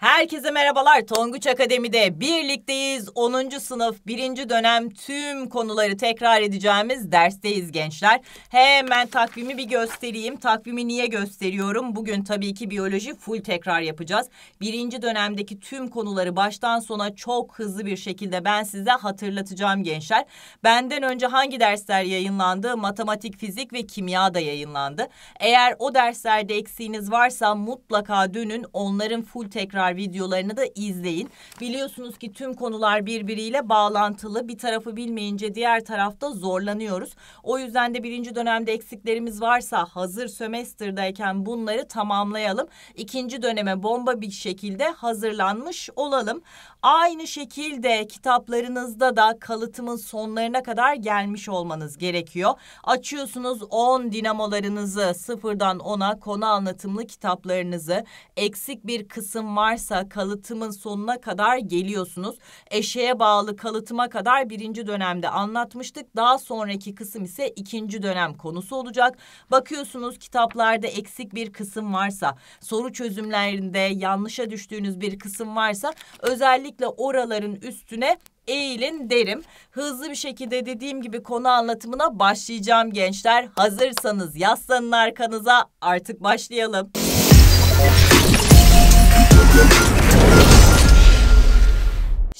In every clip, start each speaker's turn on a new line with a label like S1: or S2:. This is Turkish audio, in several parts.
S1: Ha! Herkese merhabalar. Tonguç Akademi'de birlikteyiz. 10. sınıf 1. dönem tüm konuları tekrar edeceğimiz dersteyiz gençler. Hemen takvimi bir göstereyim. Takvimi niye gösteriyorum? Bugün tabii ki biyoloji full tekrar yapacağız. 1. dönemdeki tüm konuları baştan sona çok hızlı bir şekilde ben size hatırlatacağım gençler. Benden önce hangi dersler yayınlandı? Matematik, fizik ve kimya da yayınlandı. Eğer o derslerde eksiğiniz varsa mutlaka dönün onların full tekrar videolarını videolarını da izleyin. Biliyorsunuz ki tüm konular birbiriyle bağlantılı. Bir tarafı bilmeyince diğer tarafta zorlanıyoruz. O yüzden de birinci dönemde eksiklerimiz varsa hazır sömestr'dayken bunları tamamlayalım. İkinci döneme bomba bir şekilde hazırlanmış olalım. Aynı şekilde kitaplarınızda da kalıtımın sonlarına kadar gelmiş olmanız gerekiyor. Açıyorsunuz 10 dinamolarınızı sıfırdan 10'a konu anlatımlı kitaplarınızı. Eksik bir kısım varsa kalıtımın sonuna kadar geliyorsunuz. Eşeğe bağlı kalıtıma kadar birinci dönemde anlatmıştık. Daha sonraki kısım ise ikinci dönem konusu olacak. Bakıyorsunuz kitaplarda eksik bir kısım varsa soru çözümlerinde yanlışa düştüğünüz bir kısım varsa özellikle Özellikle oraların üstüne eğilin derim. Hızlı bir şekilde dediğim gibi konu anlatımına başlayacağım gençler. Hazırsanız yaslanın arkanıza artık başlayalım.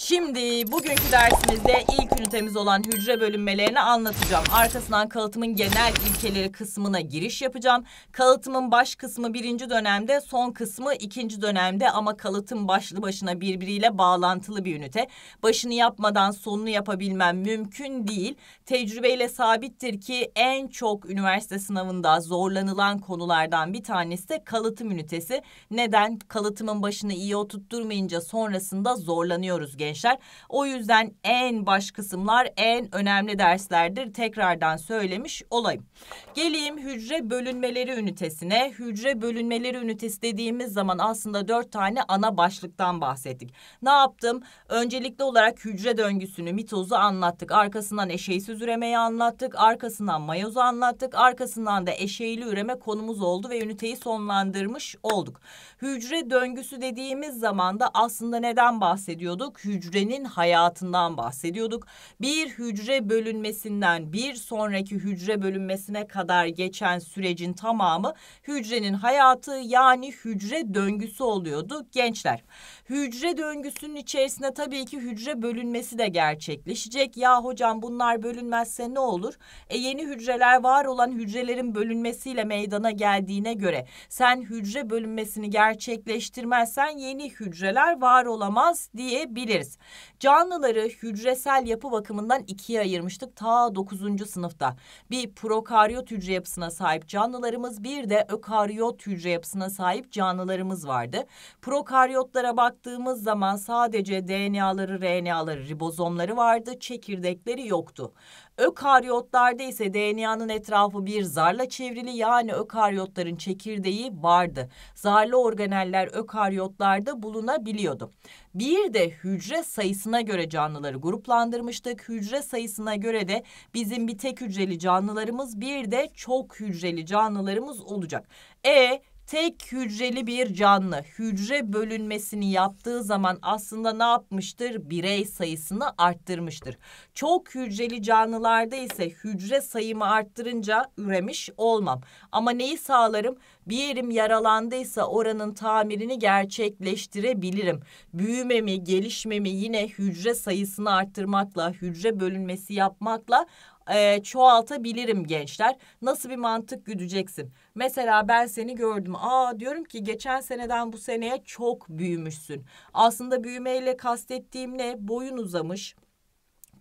S1: Şimdi bugünkü dersimizde ilk ünitemiz olan hücre bölünmelerini anlatacağım. Arkasından kalıtımın genel ilkeleri kısmına giriş yapacağım. Kalıtımın baş kısmı birinci dönemde, son kısmı ikinci dönemde ama kalıtım başlı başına birbiriyle bağlantılı bir ünite. Başını yapmadan sonunu yapabilmem mümkün değil. Tecrübeyle sabittir ki en çok üniversite sınavında zorlanılan konulardan bir tanesi de kalıtım ünitesi. Neden? Kalıtımın başını iyi oturtturmayınca sonrasında zorlanıyoruz genç arkadaşlar. O yüzden en baş kısımlar en önemli derslerdir. Tekrardan söylemiş olayım. Geleyim hücre bölünmeleri ünitesine. Hücre bölünmeleri ünitesi dediğimiz zaman aslında dört tane ana başlıktan bahsettik. Ne yaptım? Öncelikli olarak hücre döngüsünü, mitozu anlattık. Arkasından eşeğsiz üremeyi anlattık. Arkasından mayozu anlattık. Arkasından da eşeğli üreme konumuz oldu ve üniteyi sonlandırmış olduk. Hücre döngüsü dediğimiz zaman da aslında neden bahsediyorduk? Hücre hücrenin hayatından bahsediyorduk. Bir hücre bölünmesinden bir sonraki hücre bölünmesine kadar geçen sürecin tamamı hücrenin hayatı yani hücre döngüsü oluyordu gençler. Hücre döngüsünün içerisinde tabii ki hücre bölünmesi de gerçekleşecek. Ya hocam bunlar bölünmezse ne olur? E yeni hücreler var olan hücrelerin bölünmesiyle meydana geldiğine göre sen hücre bölünmesini gerçekleştirmezsen yeni hücreler var olamaz diyebiliriz. Canlıları hücresel yapı bakımından ikiye ayırmıştık ta 9. sınıfta. Bir prokaryot hücre yapısına sahip canlılarımız bir de ökaryot hücre yapısına sahip canlılarımız vardı. Prokaryotlara baktığımız zaman sadece DNA'ları, RNA'ları, ribozomları vardı, çekirdekleri yoktu. Ökaryotlarda ise DNA'nın etrafı bir zarla çevrili yani ökaryotların çekirdeği vardı. Zarlı organeller ökaryotlarda bulunabiliyordu. Bir de hücre sayısına göre canlıları gruplandırmıştık. Hücre sayısına göre de bizim bir tek hücreli canlılarımız bir de çok hücreli canlılarımız olacak. E tek hücreli bir canlı hücre bölünmesini yaptığı zaman aslında ne yapmıştır? Birey sayısını arttırmıştır. Çok hücreli canlılarda ise hücre sayımı arttırınca üremiş olmam. Ama neyi sağlarım? Bir yerim yaralandıysa oranın tamirini gerçekleştirebilirim. Büyümemi, gelişmemi yine hücre sayısını arttırmakla, hücre bölünmesi yapmakla e, çoğaltabilirim gençler. Nasıl bir mantık güdeceksin? Mesela ben seni gördüm. Aa diyorum ki geçen seneden bu seneye çok büyümüşsün. Aslında büyümeyle kastettiğim ne? Boyun uzamış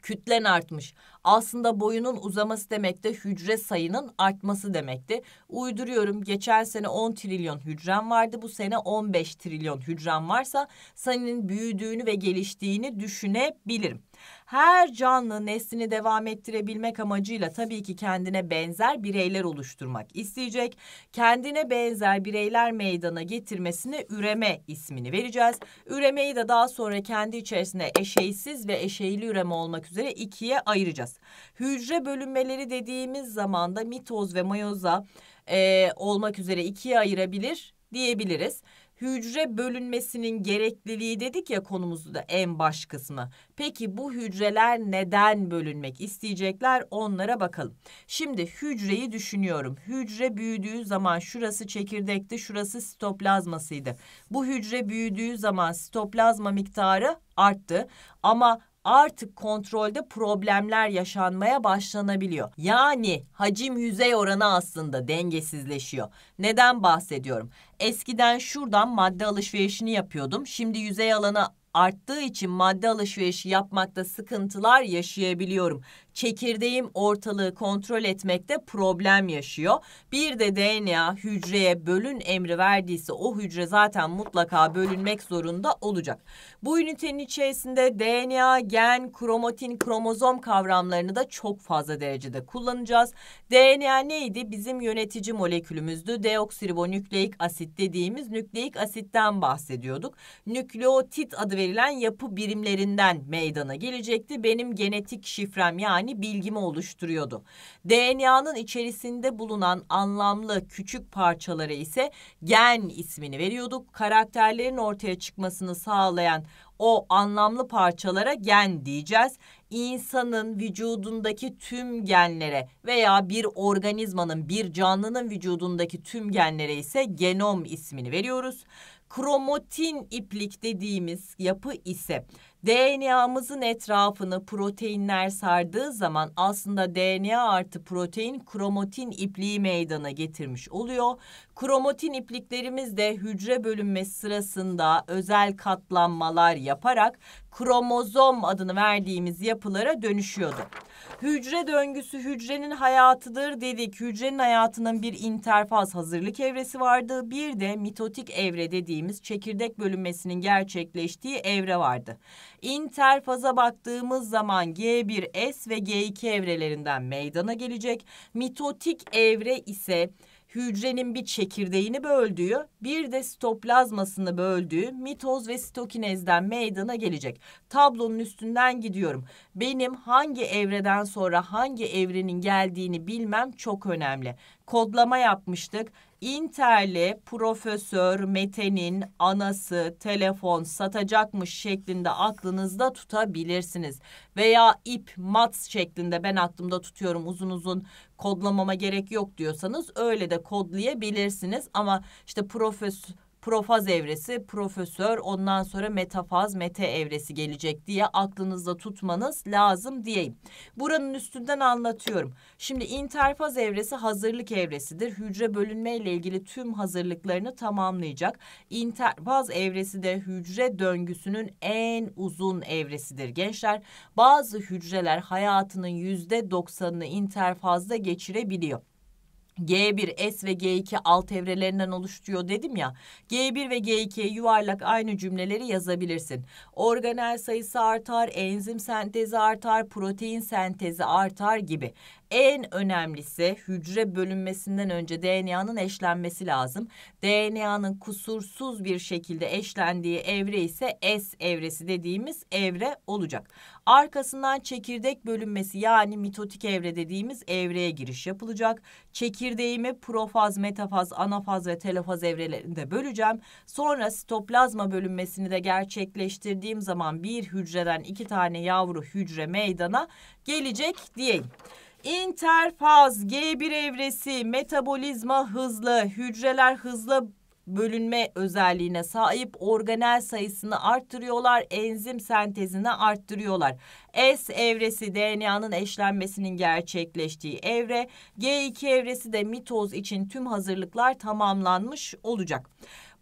S1: kütlen artmış. Aslında boyunun uzaması demek de hücre sayının artması demekti. Uyduruyorum geçen sene 10 trilyon hücrem vardı. Bu sene 15 trilyon hücrem varsa senin büyüdüğünü ve geliştiğini düşünebilirim her canlı neslini devam ettirebilmek amacıyla tabii ki kendine benzer bireyler oluşturmak isteyecek. Kendine benzer bireyler meydana getirmesine üreme ismini vereceğiz. Üremeyi de daha sonra kendi içerisinde eşeysiz ve eşeyli üreme olmak üzere ikiye ayıracağız. Hücre bölünmeleri dediğimiz zaman da mitoz ve mayoza e, olmak üzere ikiye ayırabilir diyebiliriz hücre bölünmesinin gerekliliği dedik ya konumuzu da en baş kısmı. Peki bu hücreler neden bölünmek isteyecekler onlara bakalım. Şimdi hücreyi düşünüyorum. Hücre büyüdüğü zaman şurası çekirdekti şurası sitoplazmasıydı. Bu hücre büyüdüğü zaman sitoplazma miktarı arttı ama artık kontrolde problemler yaşanmaya başlanabiliyor. Yani hacim yüzey oranı aslında dengesizleşiyor. Neden bahsediyorum? Eskiden şuradan madde alışverişini yapıyordum. Şimdi yüzey alanı arttığı için madde alışverişi yapmakta sıkıntılar yaşayabiliyorum çekirdeğim ortalığı kontrol etmekte problem yaşıyor. Bir de DNA hücreye bölün emri verdiyse o hücre zaten mutlaka bölünmek zorunda olacak. Bu ünitenin içerisinde DNA, gen, kromatin, kromozom kavramlarını da çok fazla derecede kullanacağız. DNA neydi? Bizim yönetici molekülümüzdü. Deoksiribonükleik asit dediğimiz nükleik asitten bahsediyorduk. Nükleotit adı verilen yapı birimlerinden meydana gelecekti. Benim genetik şifrem yani yani bilgimi oluşturuyordu. DNA'nın içerisinde bulunan anlamlı küçük parçalara ise gen ismini veriyorduk. Karakterlerin ortaya çıkmasını sağlayan o anlamlı parçalara gen diyeceğiz. İnsanın vücudundaki tüm genlere veya bir organizmanın, bir canlının vücudundaki tüm genlere ise genom ismini veriyoruz. Kromatin iplik dediğimiz yapı ise DNA'mızın etrafını proteinler sardığı zaman aslında DNA artı protein kromatin ipliği meydana getirmiş oluyor. Kromatin ipliklerimiz de hücre bölünmesi sırasında özel katlanmalar yaparak kromozom adını verdiğimiz yapılara dönüşüyordu. Hücre döngüsü hücrenin hayatıdır dedik. Hücrenin hayatının bir interfaz hazırlık evresi vardı. Bir de mitotik evre dediğimiz çekirdek bölünmesinin gerçekleştiği evre vardı. İnterfaza baktığımız zaman G1S ve G2 evrelerinden meydana gelecek. Mitotik evre ise hücrenin bir çekirdeğini böldüğü, bir de sitoplazmasını böldüğü mitoz ve sitokinezden meydana gelecek. Tablonun üstünden gidiyorum. Benim hangi evreden sonra hangi evrenin geldiğini bilmem çok önemli. Kodlama yapmıştık. Inter'le Profesör Mete'nin anası telefon satacakmış şeklinde aklınızda tutabilirsiniz. Veya ip mats şeklinde ben aklımda tutuyorum uzun uzun kodlamama gerek yok diyorsanız öyle de kodlayabilirsiniz. Ama işte profesör profaz evresi, profesör, ondan sonra metafaz, mete evresi gelecek diye aklınızda tutmanız lazım diyeyim. Buranın üstünden anlatıyorum. Şimdi interfaz evresi hazırlık evresidir. Hücre bölünme ile ilgili tüm hazırlıklarını tamamlayacak. interfaz evresi de hücre döngüsünün en uzun evresidir gençler. Bazı hücreler hayatının yüzde doksanını interfazda geçirebiliyor. G1 S ve G2 alt evrelerinden oluşuyor dedim ya. G1 ve G2'ye yuvarlak aynı cümleleri yazabilirsin. Organel sayısı artar, enzim sentezi artar, protein sentezi artar gibi en önemlisi hücre bölünmesinden önce DNA'nın eşlenmesi lazım. DNA'nın kusursuz bir şekilde eşlendiği evre ise S evresi dediğimiz evre olacak. Arkasından çekirdek bölünmesi yani mitotik evre dediğimiz evreye giriş yapılacak. Çekirdeğimi profaz, metafaz, anafaz ve telofaz evrelerinde böleceğim. Sonra sitoplazma bölünmesini de gerçekleştirdiğim zaman bir hücreden iki tane yavru hücre meydana gelecek diyeyim interfaz G1 evresi metabolizma hızlı, hücreler hızlı bölünme özelliğine sahip organel sayısını arttırıyorlar, enzim sentezini arttırıyorlar. S evresi DNA'nın eşlenmesinin gerçekleştiği evre, G2 evresi de mitoz için tüm hazırlıklar tamamlanmış olacak.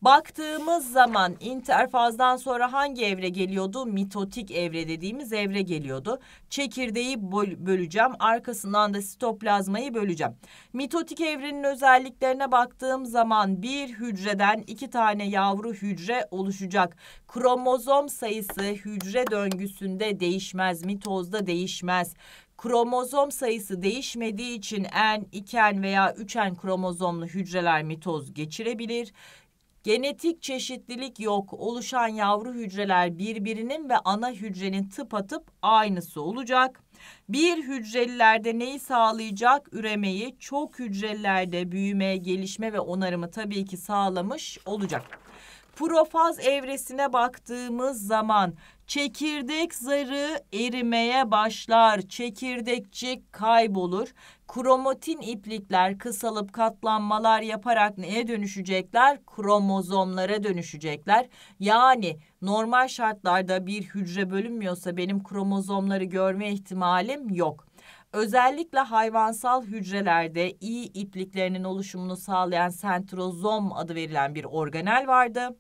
S1: Baktığımız zaman interfazdan sonra hangi evre geliyordu? Mitotik evre dediğimiz evre geliyordu. Çekirdeği böleceğim. Arkasından da sitoplazmayı böleceğim. Mitotik evrenin özelliklerine baktığım zaman bir hücreden iki tane yavru hücre oluşacak. Kromozom sayısı hücre döngüsünde değişmez. Mitozda değişmez kromozom sayısı değişmediği için en, iken veya üçen kromozomlu hücreler mitoz geçirebilir. Genetik çeşitlilik yok. Oluşan yavru hücreler birbirinin ve ana hücrenin tıpatıp aynısı olacak. Bir hücrelilerde neyi sağlayacak? Üremeyi, çok hücrelilerde büyüme, gelişme ve onarımı tabii ki sağlamış olacak. Profaz evresine baktığımız zaman çekirdek zarı erimeye başlar. Çekirdekçik kaybolur. Kromatin iplikler kısalıp katlanmalar yaparak neye dönüşecekler? Kromozomlara dönüşecekler. Yani normal şartlarda bir hücre bölünmüyorsa benim kromozomları görme ihtimalim yok. Özellikle hayvansal hücrelerde iyi ipliklerinin oluşumunu sağlayan sentrozom adı verilen bir organel vardı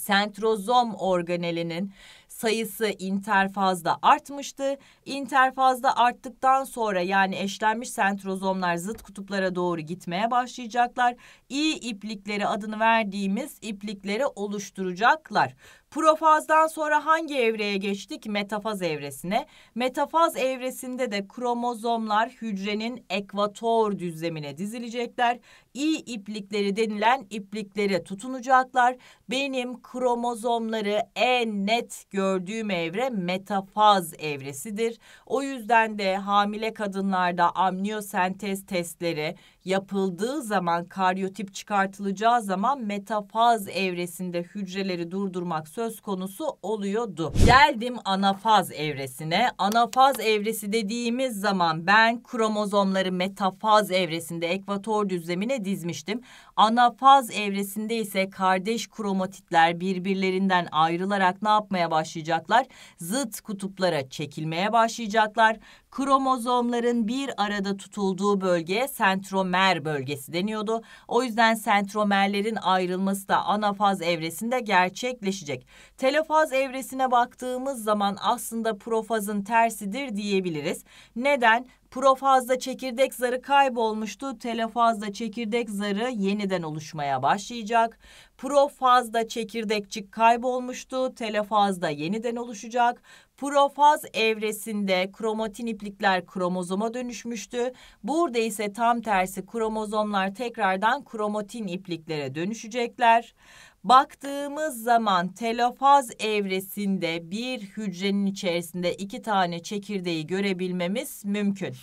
S1: sentrozom organelinin sayısı interfazda artmıştı. İnterfazda arttıktan sonra yani eşlenmiş sentrozomlar zıt kutuplara doğru gitmeye başlayacaklar. İyi iplikleri adını verdiğimiz iplikleri oluşturacaklar. Profazdan sonra hangi evreye geçtik? Metafaz evresine. Metafaz evresinde de kromozomlar hücrenin ekvator düzlemine dizilecekler. İ iplikleri denilen ipliklere tutunacaklar. Benim kromozomları en net gördüğüm evre metafaz evresidir. O yüzden de hamile kadınlarda amniyosentez testleri yapıldığı zaman karyotip çıkartılacağı zaman metafaz evresinde hücreleri durdurmak söz konusu oluyordu. Geldim anafaz evresine. Anafaz evresi dediğimiz zaman ben kromozomları metafaz evresinde ekvator düzlemine dizmiştim. Anafaz evresinde ise kardeş kromatitler birbirlerinden ayrılarak ne yapmaya başlayacaklar? Zıt kutuplara çekilmeye başlayacaklar kromozomların bir arada tutulduğu bölge sentromer bölgesi deniyordu. O yüzden sentromerlerin ayrılması da anafaz evresinde gerçekleşecek. Telofaz evresine baktığımız zaman aslında profazın tersidir diyebiliriz. Neden? Profazda çekirdek zarı kaybolmuştu. Telofazda çekirdek zarı yeniden oluşmaya başlayacak. Profazda çekirdekçik kaybolmuştu. Telofazda yeniden oluşacak. Profaz evresinde kromatin iplikler kromozoma dönüşmüştü. Burada ise tam tersi kromozomlar tekrardan kromatin ipliklere dönüşecekler. Baktığımız zaman telofaz evresinde bir hücrenin içerisinde iki tane çekirdeği görebilmemiz mümkün.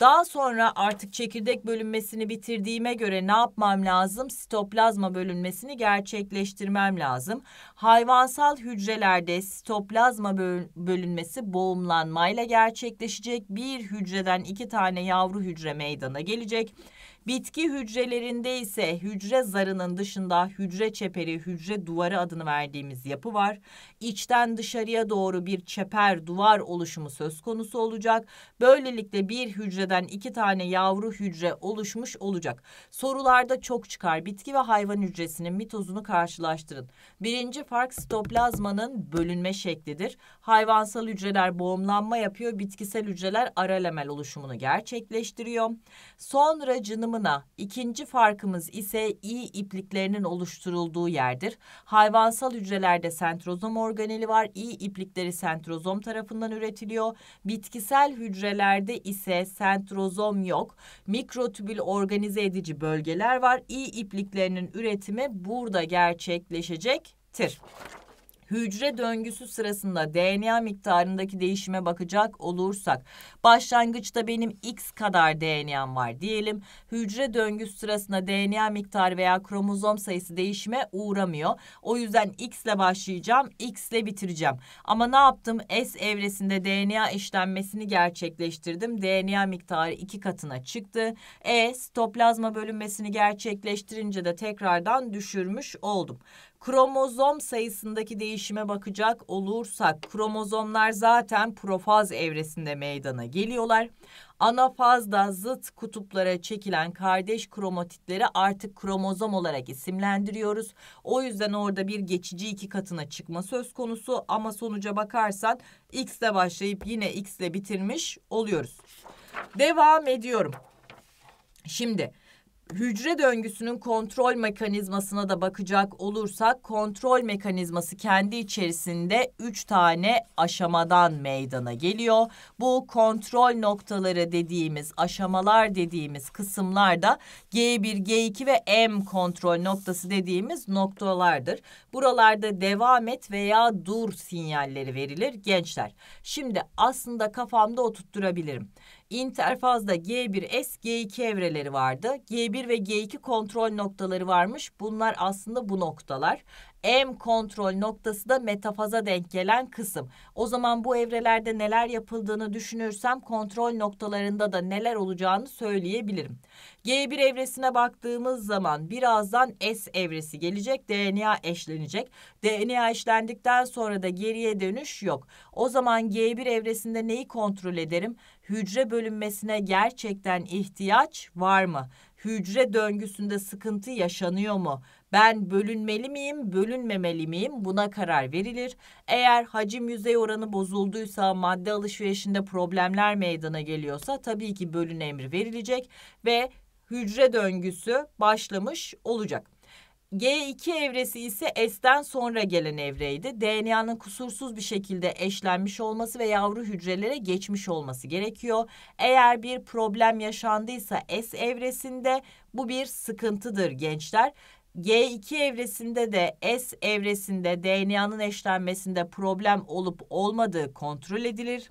S1: Daha sonra artık çekirdek bölünmesini bitirdiğime göre ne yapmam lazım? Sitoplazma bölünmesini gerçekleştirmem lazım. Hayvansal hücrelerde sitoplazma bölünmesi boğumlanmayla gerçekleşecek. Bir hücreden iki tane yavru hücre meydana gelecek Bitki hücrelerinde ise hücre zarının dışında hücre çeperi, hücre duvarı adını verdiğimiz yapı var. İçten dışarıya doğru bir çeper duvar oluşumu söz konusu olacak. Böylelikle bir hücreden iki tane yavru hücre oluşmuş olacak. Sorularda çok çıkar. Bitki ve hayvan hücresinin mitozunu karşılaştırın. Birinci fark sitoplazmanın bölünme şeklidir. Hayvansal hücreler boğumlanma yapıyor. Bitkisel hücreler aralemel oluşumunu gerçekleştiriyor. Sonra cınımı anlamına. İkinci farkımız ise iyi ipliklerinin oluşturulduğu yerdir. Hayvansal hücrelerde sentrozom organeli var. İyi iplikleri sentrozom tarafından üretiliyor. Bitkisel hücrelerde ise sentrozom yok. Mikrotübül organize edici bölgeler var. İyi ipliklerinin üretimi burada gerçekleşecektir hücre döngüsü sırasında DNA miktarındaki değişime bakacak olursak başlangıçta benim x kadar DNA'm var diyelim. Hücre döngüsü sırasında DNA miktarı veya kromozom sayısı değişime uğramıyor. O yüzden x ile başlayacağım, x ile bitireceğim. Ama ne yaptım? S evresinde DNA işlenmesini gerçekleştirdim. DNA miktarı iki katına çıktı. E stoplazma bölünmesini gerçekleştirince de tekrardan düşürmüş oldum. Kromozom sayısındaki değişime bakacak olursak kromozomlar zaten profaz evresinde meydana geliyorlar. Anafazda zıt kutuplara çekilen kardeş kromatitleri artık kromozom olarak isimlendiriyoruz. O yüzden orada bir geçici iki katına çıkma söz konusu ama sonuca bakarsan x ile başlayıp yine x ile bitirmiş oluyoruz. Devam ediyorum. Şimdi hücre döngüsünün kontrol mekanizmasına da bakacak olursak kontrol mekanizması kendi içerisinde üç tane aşamadan meydana geliyor. Bu kontrol noktaları dediğimiz aşamalar dediğimiz kısımlar da G1, G2 ve M kontrol noktası dediğimiz noktalardır. Buralarda devam et veya dur sinyalleri verilir gençler. Şimdi aslında kafamda oturtturabilirim interfazda G1S, G2 evreleri vardı. G1 ve G2 kontrol noktaları varmış. Bunlar aslında bu noktalar. M kontrol noktası da metafaza denk gelen kısım. O zaman bu evrelerde neler yapıldığını düşünürsem kontrol noktalarında da neler olacağını söyleyebilirim. G1 evresine baktığımız zaman birazdan S evresi gelecek. DNA eşlenecek. DNA eşlendikten sonra da geriye dönüş yok. O zaman G1 evresinde neyi kontrol ederim? Hücre bölünmesine gerçekten ihtiyaç var mı? Hücre döngüsünde sıkıntı yaşanıyor mu? Ben bölünmeli miyim, bölünmemeli miyim buna karar verilir. Eğer hacim yüzey oranı bozulduysa, madde alışverişinde problemler meydana geliyorsa tabii ki bölün emri verilecek ve hücre döngüsü başlamış olacak. G2 evresi ise S'den sonra gelen evreydi. DNA'nın kusursuz bir şekilde eşlenmiş olması ve yavru hücrelere geçmiş olması gerekiyor. Eğer bir problem yaşandıysa S evresinde bu bir sıkıntıdır gençler. G2 evresinde de S evresinde DNA'nın eşlenmesinde problem olup olmadığı kontrol edilir.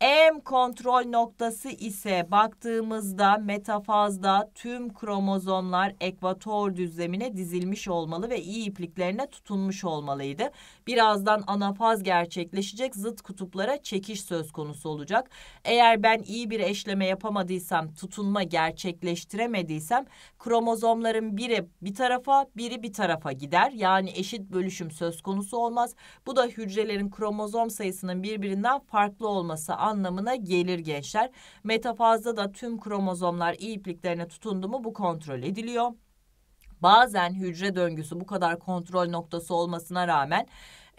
S1: M kontrol noktası ise baktığımızda metafazda tüm kromozomlar ekvator düzlemine dizilmiş olmalı ve iyi ipliklerine tutunmuş olmalıydı. Birazdan anafaz gerçekleşecek zıt kutuplara çekiş söz konusu olacak. Eğer ben iyi bir eşleme yapamadıysam tutunma gerçekleştiremediysem kromozomların biri bir tarafa biri bir tarafa gider. Yani eşit bölüşüm söz konusu olmaz. Bu da hücrelerin kromozom sayısının birbirinden farklı olması anlamına gelir gençler. Metafazda da tüm kromozomlar iyi ipliklerine tutundu mu bu kontrol ediliyor. Bazen hücre döngüsü bu kadar kontrol noktası olmasına rağmen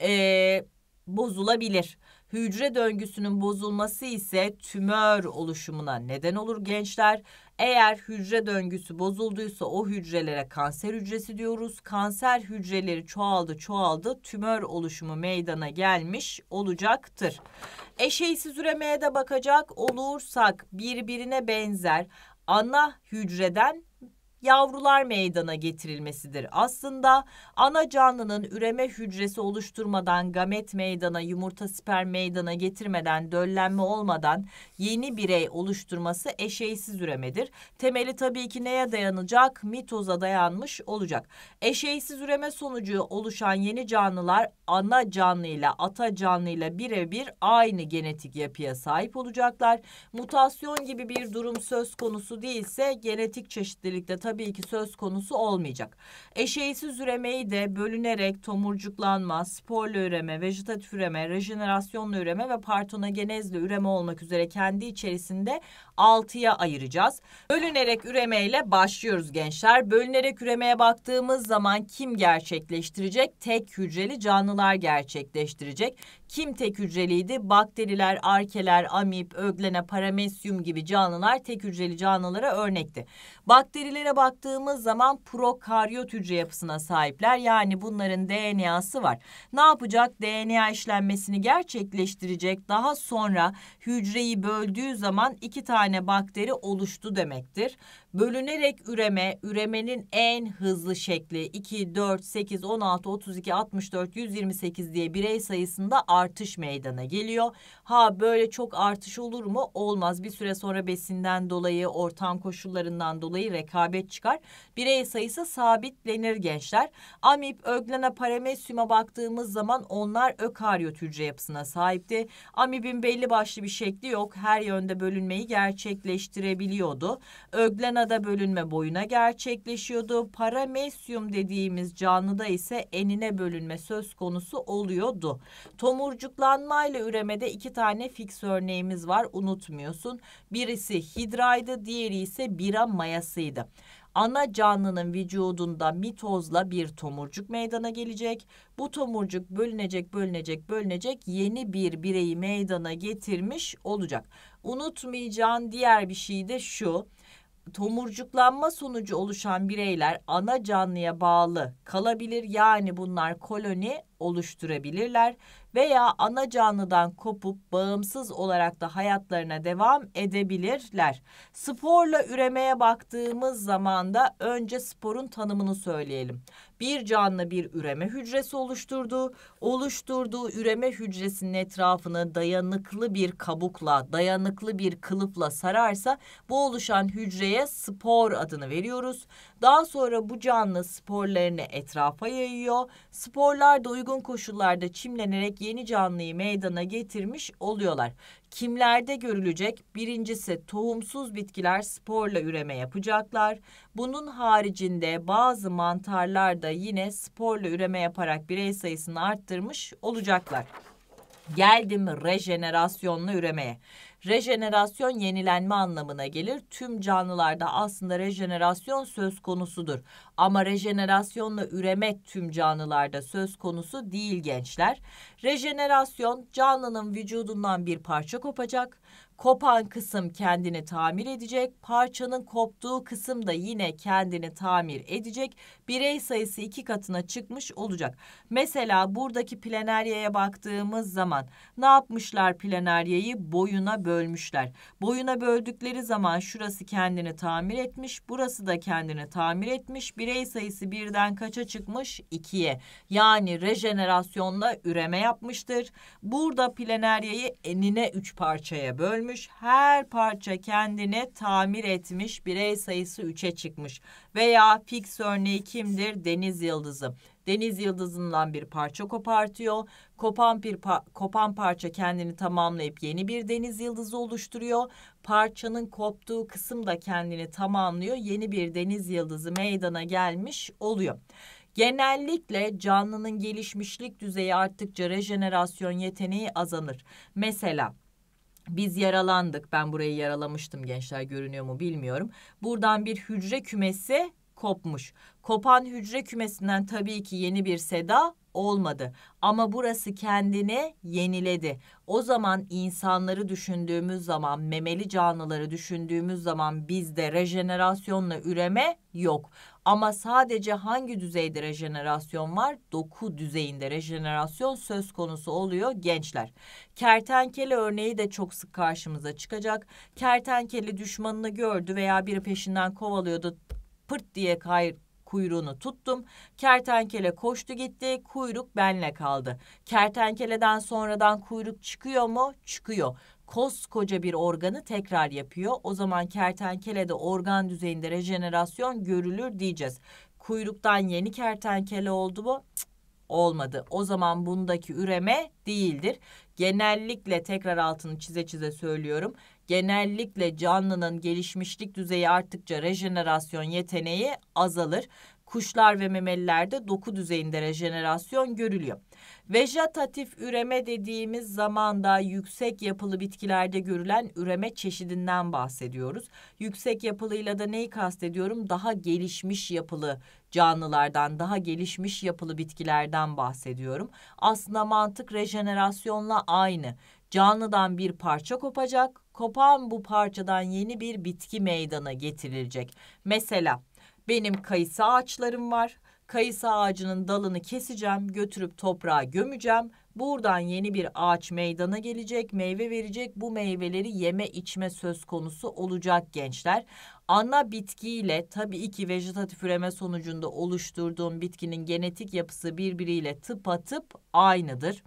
S1: ee, bozulabilir. Hücre döngüsünün bozulması ise tümör oluşumuna neden olur gençler. Eğer hücre döngüsü bozulduysa o hücrelere kanser hücresi diyoruz. Kanser hücreleri çoğaldı çoğaldı tümör oluşumu meydana gelmiş olacaktır. Eşeysiz üremeye de bakacak olursak birbirine benzer ana hücreden yavrular meydana getirilmesidir. Aslında ana canlının üreme hücresi oluşturmadan gamet meydana, yumurta sperm meydana getirmeden, döllenme olmadan yeni birey oluşturması eşeysiz üremedir. Temeli tabii ki neye dayanacak? Mitoza dayanmış olacak. Eşeysiz üreme sonucu oluşan yeni canlılar ana canlıyla ata canlıyla birebir aynı genetik yapıya sahip olacaklar. Mutasyon gibi bir durum söz konusu değilse genetik çeşitlilikte tabii tabii ki söz konusu olmayacak. Eşeğsiz üremeyi de bölünerek tomurcuklanma, sporla üreme, vejetatif üreme, rejenerasyonla üreme ve partonogenezle üreme olmak üzere kendi içerisinde 6'ya ayıracağız. Bölünerek üremeyle başlıyoruz gençler. Bölünerek üremeye baktığımız zaman kim gerçekleştirecek? Tek hücreli canlılar gerçekleştirecek. Kim tek hücreliydi? Bakteriler, arkeler, amip, öglene, paramesyum gibi canlılar tek hücreli canlılara örnekti. Bakterilere baktığımız zaman prokaryot hücre yapısına sahipler. Yani bunların DNA'sı var. Ne yapacak? DNA işlenmesini gerçekleştirecek. Daha sonra hücreyi böldüğü zaman iki tane tane bakteri oluştu demektir. Bölünerek üreme, üremenin en hızlı şekli 2, 4, 8, 16, 32, 64, 128 diye birey sayısında artış meydana geliyor. Ha böyle çok artış olur mu? Olmaz. Bir süre sonra besinden dolayı, ortam koşullarından dolayı rekabet çıkar. Birey sayısı sabitlenir gençler. Amip, öglena, paramesyuma baktığımız zaman onlar ökaryot hücre yapısına sahipti. Amibin belli başlı bir şekli yok. Her yönde bölünmeyi gerçekleştirebiliyordu. Öglena Balinada bölünme boyuna gerçekleşiyordu. Paramesyum dediğimiz canlıda ise enine bölünme söz konusu oluyordu. Tomurcuklanma ile üremede iki tane fix örneğimiz var unutmuyorsun. Birisi hidraydı diğeri ise bira mayasıydı. Ana canlının vücudunda mitozla bir tomurcuk meydana gelecek. Bu tomurcuk bölünecek, bölünecek, bölünecek yeni bir bireyi meydana getirmiş olacak. Unutmayacağın diğer bir şey de şu tomurcuklanma sonucu oluşan bireyler ana canlıya bağlı kalabilir. Yani bunlar koloni oluşturabilirler veya ana canlıdan kopup bağımsız olarak da hayatlarına devam edebilirler. Sporla üremeye baktığımız zaman da önce sporun tanımını söyleyelim. Bir canlı bir üreme hücresi oluşturdu. Oluşturduğu üreme hücresinin etrafını dayanıklı bir kabukla, dayanıklı bir kılıfla sararsa bu oluşan hücreye spor adını veriyoruz. Daha sonra bu canlı sporlarını etrafa yayıyor. Sporlar da uygun koşullarda çimlenerek yeni canlıyı meydana getirmiş oluyorlar. Kimlerde görülecek? Birincisi tohumsuz bitkiler sporla üreme yapacaklar. Bunun haricinde bazı mantarlar da yine sporla üreme yaparak birey sayısını arttırmış olacaklar. Geldim rejenerasyonla üremeye. Rejenerasyon yenilenme anlamına gelir. Tüm canlılarda aslında rejenerasyon söz konusudur. Ama rejenerasyonla üremek tüm canlılarda söz konusu değil gençler. Rejenerasyon canlının vücudundan bir parça kopacak Kopan kısım kendini tamir edecek, parçanın koptuğu kısım da yine kendini tamir edecek. Birey sayısı iki katına çıkmış olacak. Mesela buradaki planeryaya baktığımız zaman ne yapmışlar planeryayı? Boyuna bölmüşler. Boyuna böldükleri zaman şurası kendini tamir etmiş, burası da kendini tamir etmiş. Birey sayısı birden kaça çıkmış? 2'ye. Yani rejenerasyonla üreme yapmıştır. Burada planeryayı enine üç parçaya bölmüş bölünmüş her parça kendine tamir etmiş birey sayısı 3'e çıkmış. Veya fix örneği kimdir? Deniz yıldızı. Deniz yıldızından bir parça kopartıyor. Kopan bir pa kopan parça kendini tamamlayıp yeni bir deniz yıldızı oluşturuyor. Parçanın koptuğu kısım da kendini tamamlıyor. Yeni bir deniz yıldızı meydana gelmiş oluyor. Genellikle canlının gelişmişlik düzeyi arttıkça rejenerasyon yeteneği azalır. Mesela biz yaralandık. Ben burayı yaralamıştım gençler görünüyor mu bilmiyorum. Buradan bir hücre kümesi kopmuş. Kopan hücre kümesinden tabii ki yeni bir seda olmadı. Ama burası kendini yeniledi. O zaman insanları düşündüğümüz zaman, memeli canlıları düşündüğümüz zaman bizde rejenerasyonla üreme yok. Ama sadece hangi düzeyde rejenerasyon var? Doku düzeyinde rejenerasyon söz konusu oluyor gençler. Kertenkele örneği de çok sık karşımıza çıkacak. Kertenkele düşmanını gördü veya biri peşinden kovalıyordu. Pırt diye kay Kuyruğunu tuttum. Kertenkele koştu gitti. Kuyruk benle kaldı. Kertenkeleden sonradan kuyruk çıkıyor mu? Çıkıyor koskoca bir organı tekrar yapıyor. O zaman kertenkelede organ düzeyinde rejenerasyon görülür diyeceğiz. Kuyruktan yeni kertenkele oldu mu? Cık, olmadı. O zaman bundaki üreme değildir. Genellikle tekrar altını çize çize söylüyorum genellikle canlının gelişmişlik düzeyi arttıkça rejenerasyon yeteneği azalır. Kuşlar ve memelilerde doku düzeyinde rejenerasyon görülüyor. Vejetatif üreme dediğimiz zamanda yüksek yapılı bitkilerde görülen üreme çeşidinden bahsediyoruz. Yüksek yapılıyla da neyi kastediyorum? Daha gelişmiş yapılı canlılardan, daha gelişmiş yapılı bitkilerden bahsediyorum. Aslında mantık rejenerasyonla aynı. Canlıdan bir parça kopacak, kopan bu parçadan yeni bir bitki meydana getirilecek. Mesela benim kayısı ağaçlarım var. Kayısı ağacının dalını keseceğim, götürüp toprağa gömeceğim. Buradan yeni bir ağaç meydana gelecek, meyve verecek. Bu meyveleri yeme içme söz konusu olacak gençler. Ana bitkiyle tabii ki vejetatif üreme sonucunda oluşturduğum bitkinin genetik yapısı birbiriyle tıpatıp aynıdır.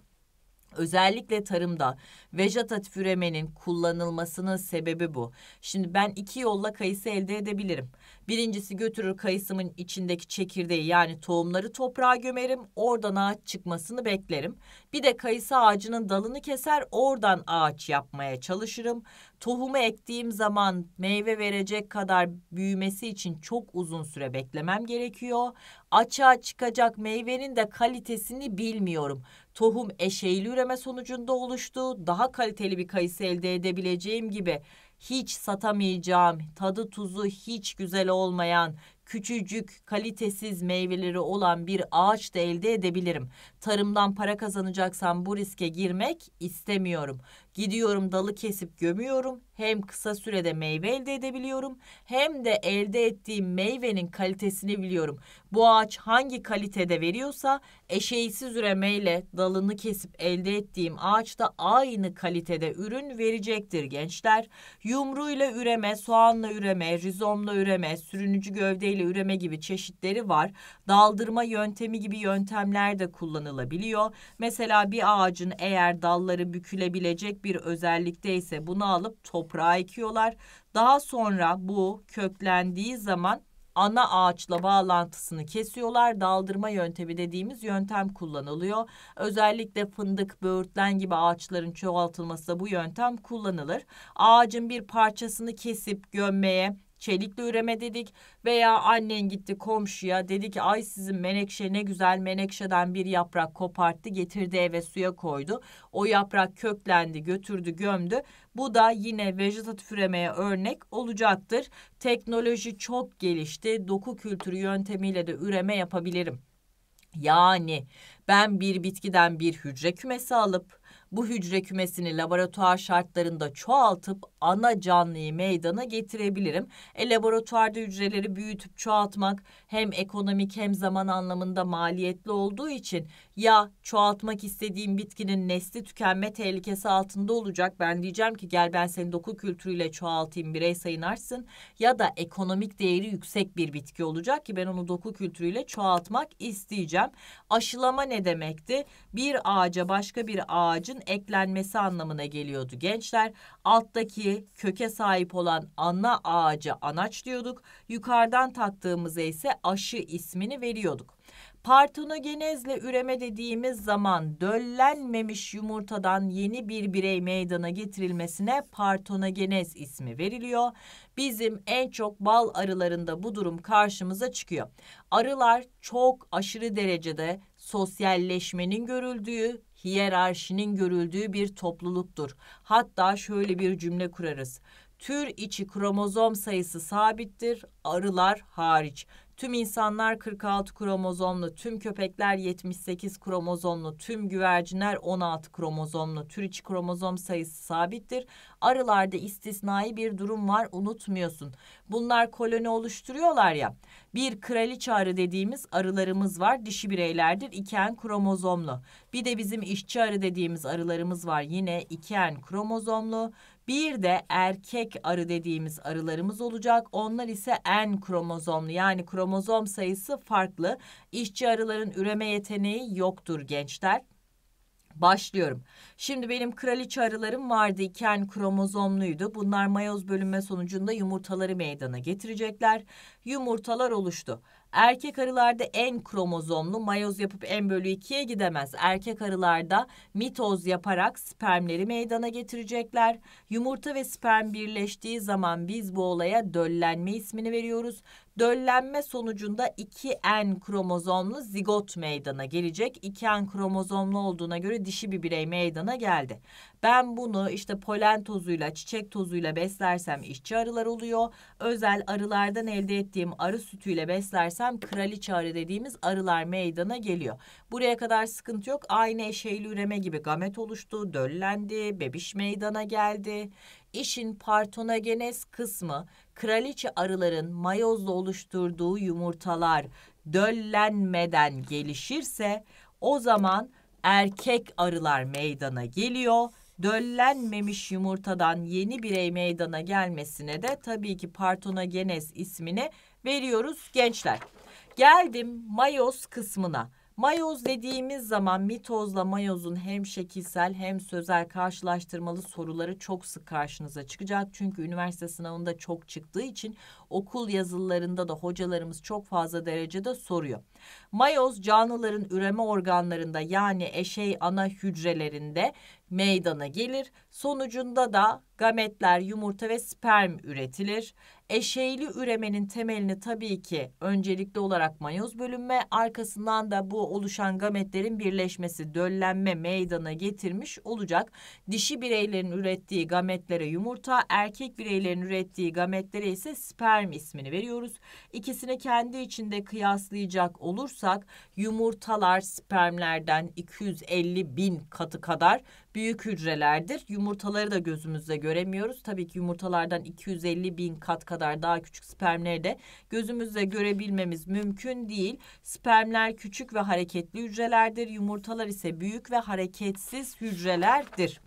S1: Özellikle tarımda vejetatif üremenin kullanılmasının sebebi bu. Şimdi ben iki yolla kayısı elde edebilirim. Birincisi götürür kayısımın içindeki çekirdeği yani tohumları toprağa gömerim. Oradan ağaç çıkmasını beklerim. Bir de kayısı ağacının dalını keser oradan ağaç yapmaya çalışırım tohumu ektiğim zaman meyve verecek kadar büyümesi için çok uzun süre beklemem gerekiyor. Açığa çıkacak meyvenin de kalitesini bilmiyorum. Tohum eşeğli üreme sonucunda oluştu. Daha kaliteli bir kayısı elde edebileceğim gibi hiç satamayacağım, tadı tuzu hiç güzel olmayan, küçücük, kalitesiz meyveleri olan bir ağaç da elde edebilirim. Tarımdan para kazanacaksam bu riske girmek istemiyorum. Gidiyorum dalı kesip gömüyorum. Hem kısa sürede meyve elde edebiliyorum hem de elde ettiğim meyvenin kalitesini biliyorum. Bu ağaç hangi kalitede veriyorsa eşeğsiz üremeyle dalını kesip elde ettiğim ağaçta aynı kalitede ürün verecektir gençler. Yumruyla üreme, soğanla üreme, rizomla üreme, sürünücü gövdeyle üreme gibi çeşitleri var. Daldırma yöntemi gibi yöntemler de kullanılabiliyor. Mesela bir ağacın eğer dalları bükülebilecek bir özellikte ise bunu alıp toprağa ekiyorlar. Daha sonra bu köklendiği zaman ana ağaçla bağlantısını kesiyorlar. Daldırma yöntemi dediğimiz yöntem kullanılıyor. Özellikle fındık, böğürtlen gibi ağaçların çoğaltılması da bu yöntem kullanılır. Ağacın bir parçasını kesip gömmeye çelikli üreme dedik veya annen gitti komşuya dedi ki ay sizin menekşe ne güzel menekşeden bir yaprak koparttı getirdi eve suya koydu. O yaprak köklendi götürdü gömdü. Bu da yine vejetatif üremeye örnek olacaktır. Teknoloji çok gelişti. Doku kültürü yöntemiyle de üreme yapabilirim. Yani ben bir bitkiden bir hücre kümesi alıp bu hücre kümesini laboratuvar şartlarında çoğaltıp ana canlıyı meydana getirebilirim. E, laboratuvarda hücreleri büyütüp çoğaltmak hem ekonomik hem zaman anlamında maliyetli olduğu için ya çoğaltmak istediğim bitkinin nesli tükenme tehlikesi altında olacak. Ben diyeceğim ki gel ben seni doku kültürüyle çoğaltayım birey sayın artsın ya da ekonomik değeri yüksek bir bitki olacak ki ben onu doku kültürüyle çoğaltmak isteyeceğim. Aşılama ne demekti? Bir ağaca başka bir ağacın eklenmesi anlamına geliyordu gençler. Alttaki köke sahip olan ana ağaca anaç diyorduk. Yukarıdan taktığımıza ise aşı ismini veriyorduk. Partenogenezle üreme dediğimiz zaman döllenmemiş yumurtadan yeni bir birey meydana getirilmesine partenogenez ismi veriliyor. Bizim en çok bal arılarında bu durum karşımıza çıkıyor. Arılar çok aşırı derecede sosyalleşmenin görüldüğü, hiyerarşinin görüldüğü bir topluluktur. Hatta şöyle bir cümle kurarız. Tür içi kromozom sayısı sabittir, arılar hariç. Tüm insanlar 46 kromozomlu, tüm köpekler 78 kromozomlu, tüm güvercinler 16 kromozomlu. Tür içi kromozom sayısı sabittir. Arılarda istisnai bir durum var unutmuyorsun. Bunlar koloni oluşturuyorlar ya. Bir kraliçe arı dediğimiz arılarımız var. Dişi bireylerdir. iken kromozomlu. Bir de bizim işçi arı dediğimiz arılarımız var. Yine iken kromozomlu. Bir de erkek arı dediğimiz arılarımız olacak. Onlar ise en kromozomlu yani kromozom sayısı farklı. İşçi arıların üreme yeteneği yoktur gençler. Başlıyorum. Şimdi benim kraliçe arılarım vardı. iken kromozomluydu. Bunlar mayoz bölünme sonucunda yumurtaları meydana getirecekler. Yumurtalar oluştu. Erkek arılarda en kromozomlu mayoz yapıp en bölü 2'ye gidemez. Erkek arılarda mitoz yaparak spermleri meydana getirecekler. Yumurta ve sperm birleştiği zaman biz bu olaya döllenme ismini veriyoruz. Döllenme sonucunda 2N kromozomlu zigot meydana gelecek. 2N kromozomlu olduğuna göre dişi bir birey meydana geldi. Ben bunu işte polen tozuyla, çiçek tozuyla beslersem işçi arılar oluyor. Özel arılardan elde ettiğim arı sütüyle beslersem kraliçe arı dediğimiz arılar meydana geliyor. Buraya kadar sıkıntı yok. Aynı eşeyli üreme gibi gamet oluştu, döllendi, bebiş meydana geldi. İşin partonogenes kısmı kraliçe arıların mayozla oluşturduğu yumurtalar döllenmeden gelişirse o zaman erkek arılar meydana geliyor. Döllenmemiş yumurtadan yeni birey meydana gelmesine de tabii ki partonogenez ismini veriyoruz gençler. Geldim mayoz kısmına. Mayoz dediğimiz zaman mitozla mayozun hem şekilsel hem sözel karşılaştırmalı soruları çok sık karşınıza çıkacak. Çünkü üniversite sınavında çok çıktığı için okul yazılarında da hocalarımız çok fazla derecede soruyor. Mayoz canlıların üreme organlarında yani eşey ana hücrelerinde meydana gelir. Sonucunda da gametler, yumurta ve sperm üretilir. Eşeğli üremenin temelini tabii ki öncelikli olarak mayoz bölünme, arkasından da bu oluşan gametlerin birleşmesi, döllenme meydana getirmiş olacak. Dişi bireylerin ürettiği gametlere yumurta, erkek bireylerin ürettiği gametlere ise sperm ismini veriyoruz. İkisini kendi içinde kıyaslayacak olursak yumurtalar spermlerden 250 bin katı kadar büyük hücrelerdir. Yumurtaları da gözümüzle göremiyoruz. Tabii ki yumurtalardan 250 bin kat kadar daha küçük spermleri de gözümüzle görebilmemiz mümkün değil. Spermler küçük ve hareketli hücrelerdir. Yumurtalar ise büyük ve hareketsiz hücrelerdir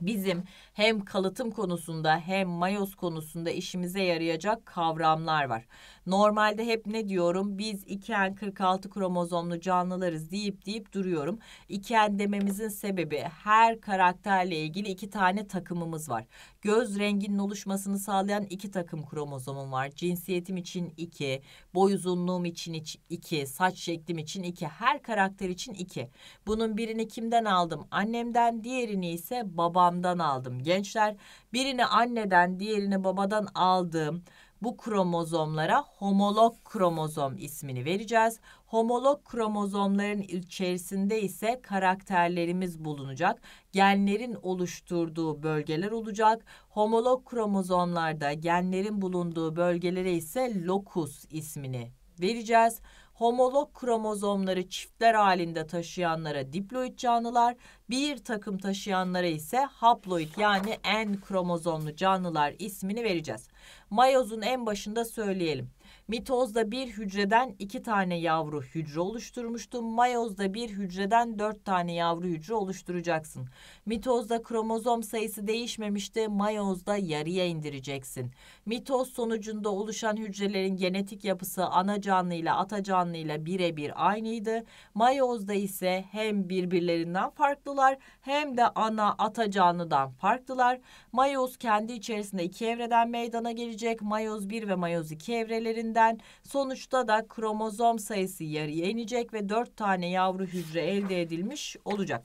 S1: bizim hem kalıtım konusunda hem mayoz konusunda işimize yarayacak kavramlar var. Normalde hep ne diyorum biz 2N46 kromozomlu canlılarız deyip deyip duruyorum. 2N dememizin sebebi her karakterle ilgili iki tane takımımız var. Göz renginin oluşmasını sağlayan iki takım kromozomum var. Cinsiyetim için iki, boy uzunluğum için iki, saç şeklim için iki, her karakter için iki. Bunun birini kimden aldım? Annemden, diğerini ise babamdan aldım. Gençler birini anneden, diğerini babadan aldım. Bu kromozomlara homolog kromozom ismini vereceğiz. Homolog kromozomların içerisinde ise karakterlerimiz bulunacak. Genlerin oluşturduğu bölgeler olacak. Homolog kromozomlarda genlerin bulunduğu bölgelere ise locus ismini vereceğiz homolog kromozomları çiftler halinde taşıyanlara diploid canlılar, bir takım taşıyanlara ise haploid yani en kromozomlu canlılar ismini vereceğiz. Mayozun en başında söyleyelim. Mitozda bir hücreden iki tane yavru hücre oluşturmuştu. Mayozda bir hücreden dört tane yavru hücre oluşturacaksın. Mitozda kromozom sayısı değişmemişti. Mayozda yarıya indireceksin. Mitoz sonucunda oluşan hücrelerin genetik yapısı ana canlıyla ata canlıyla birebir aynıydı. Mayozda ise hem birbirlerinden farklılar hem de ana ata canlıdan farklılar. Mayoz kendi içerisinde iki evreden meydana gelecek. Mayoz 1 ve mayoz 2 evrelerinde edildiğinden sonuçta da kromozom sayısı yarıya inecek ve dört tane yavru hücre elde edilmiş olacak.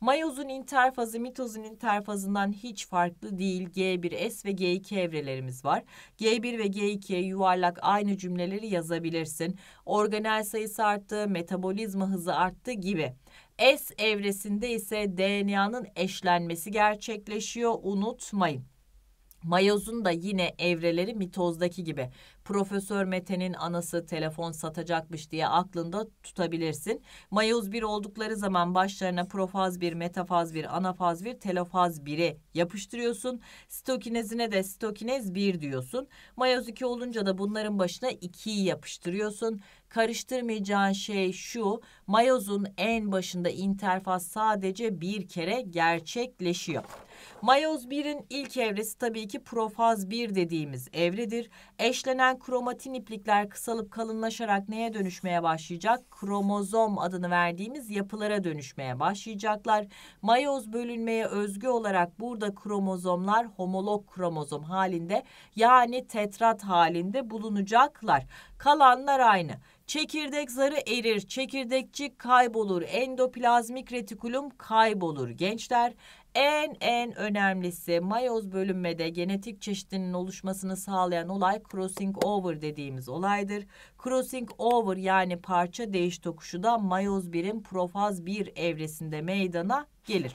S1: Mayozun interfazı mitozun interfazından hiç farklı değil. G1S ve G2 evrelerimiz var. G1 ve G2'ye yuvarlak aynı cümleleri yazabilirsin. Organel sayısı arttı, metabolizma hızı arttı gibi. S evresinde ise DNA'nın eşlenmesi gerçekleşiyor. Unutmayın. Mayozun da yine evreleri mitozdaki gibi Profesör Mete'nin anası telefon satacakmış diye aklında tutabilirsin. Mayoz bir oldukları zaman başlarına profaz bir, metafaz bir, anafaz bir, telofaz biri yapıştırıyorsun. Stokinezine de stokinez bir diyorsun. Mayoz iki olunca da bunların başına ikiyi yapıştırıyorsun. Karıştırmayacağın şey şu. Mayozun en başında interfaz sadece bir kere gerçekleşiyor. Mayoz 1'in ilk evresi tabii ki profaz 1 dediğimiz evredir. Eşlenen kromatin iplikler kısalıp kalınlaşarak neye dönüşmeye başlayacak? Kromozom adını verdiğimiz yapılara dönüşmeye başlayacaklar. Mayoz bölünmeye özgü olarak burada kromozomlar homolog kromozom halinde yani tetrat halinde bulunacaklar. Kalanlar aynı. Çekirdek zarı erir, çekirdekçik kaybolur, endoplazmik retikulum kaybolur gençler. En en önemlisi mayoz bölünmede genetik çeşitinin oluşmasını sağlayan olay crossing over dediğimiz olaydır. Crossing over yani parça değiş tokuşu da mayoz 1'in profaz 1 evresinde meydana gelir.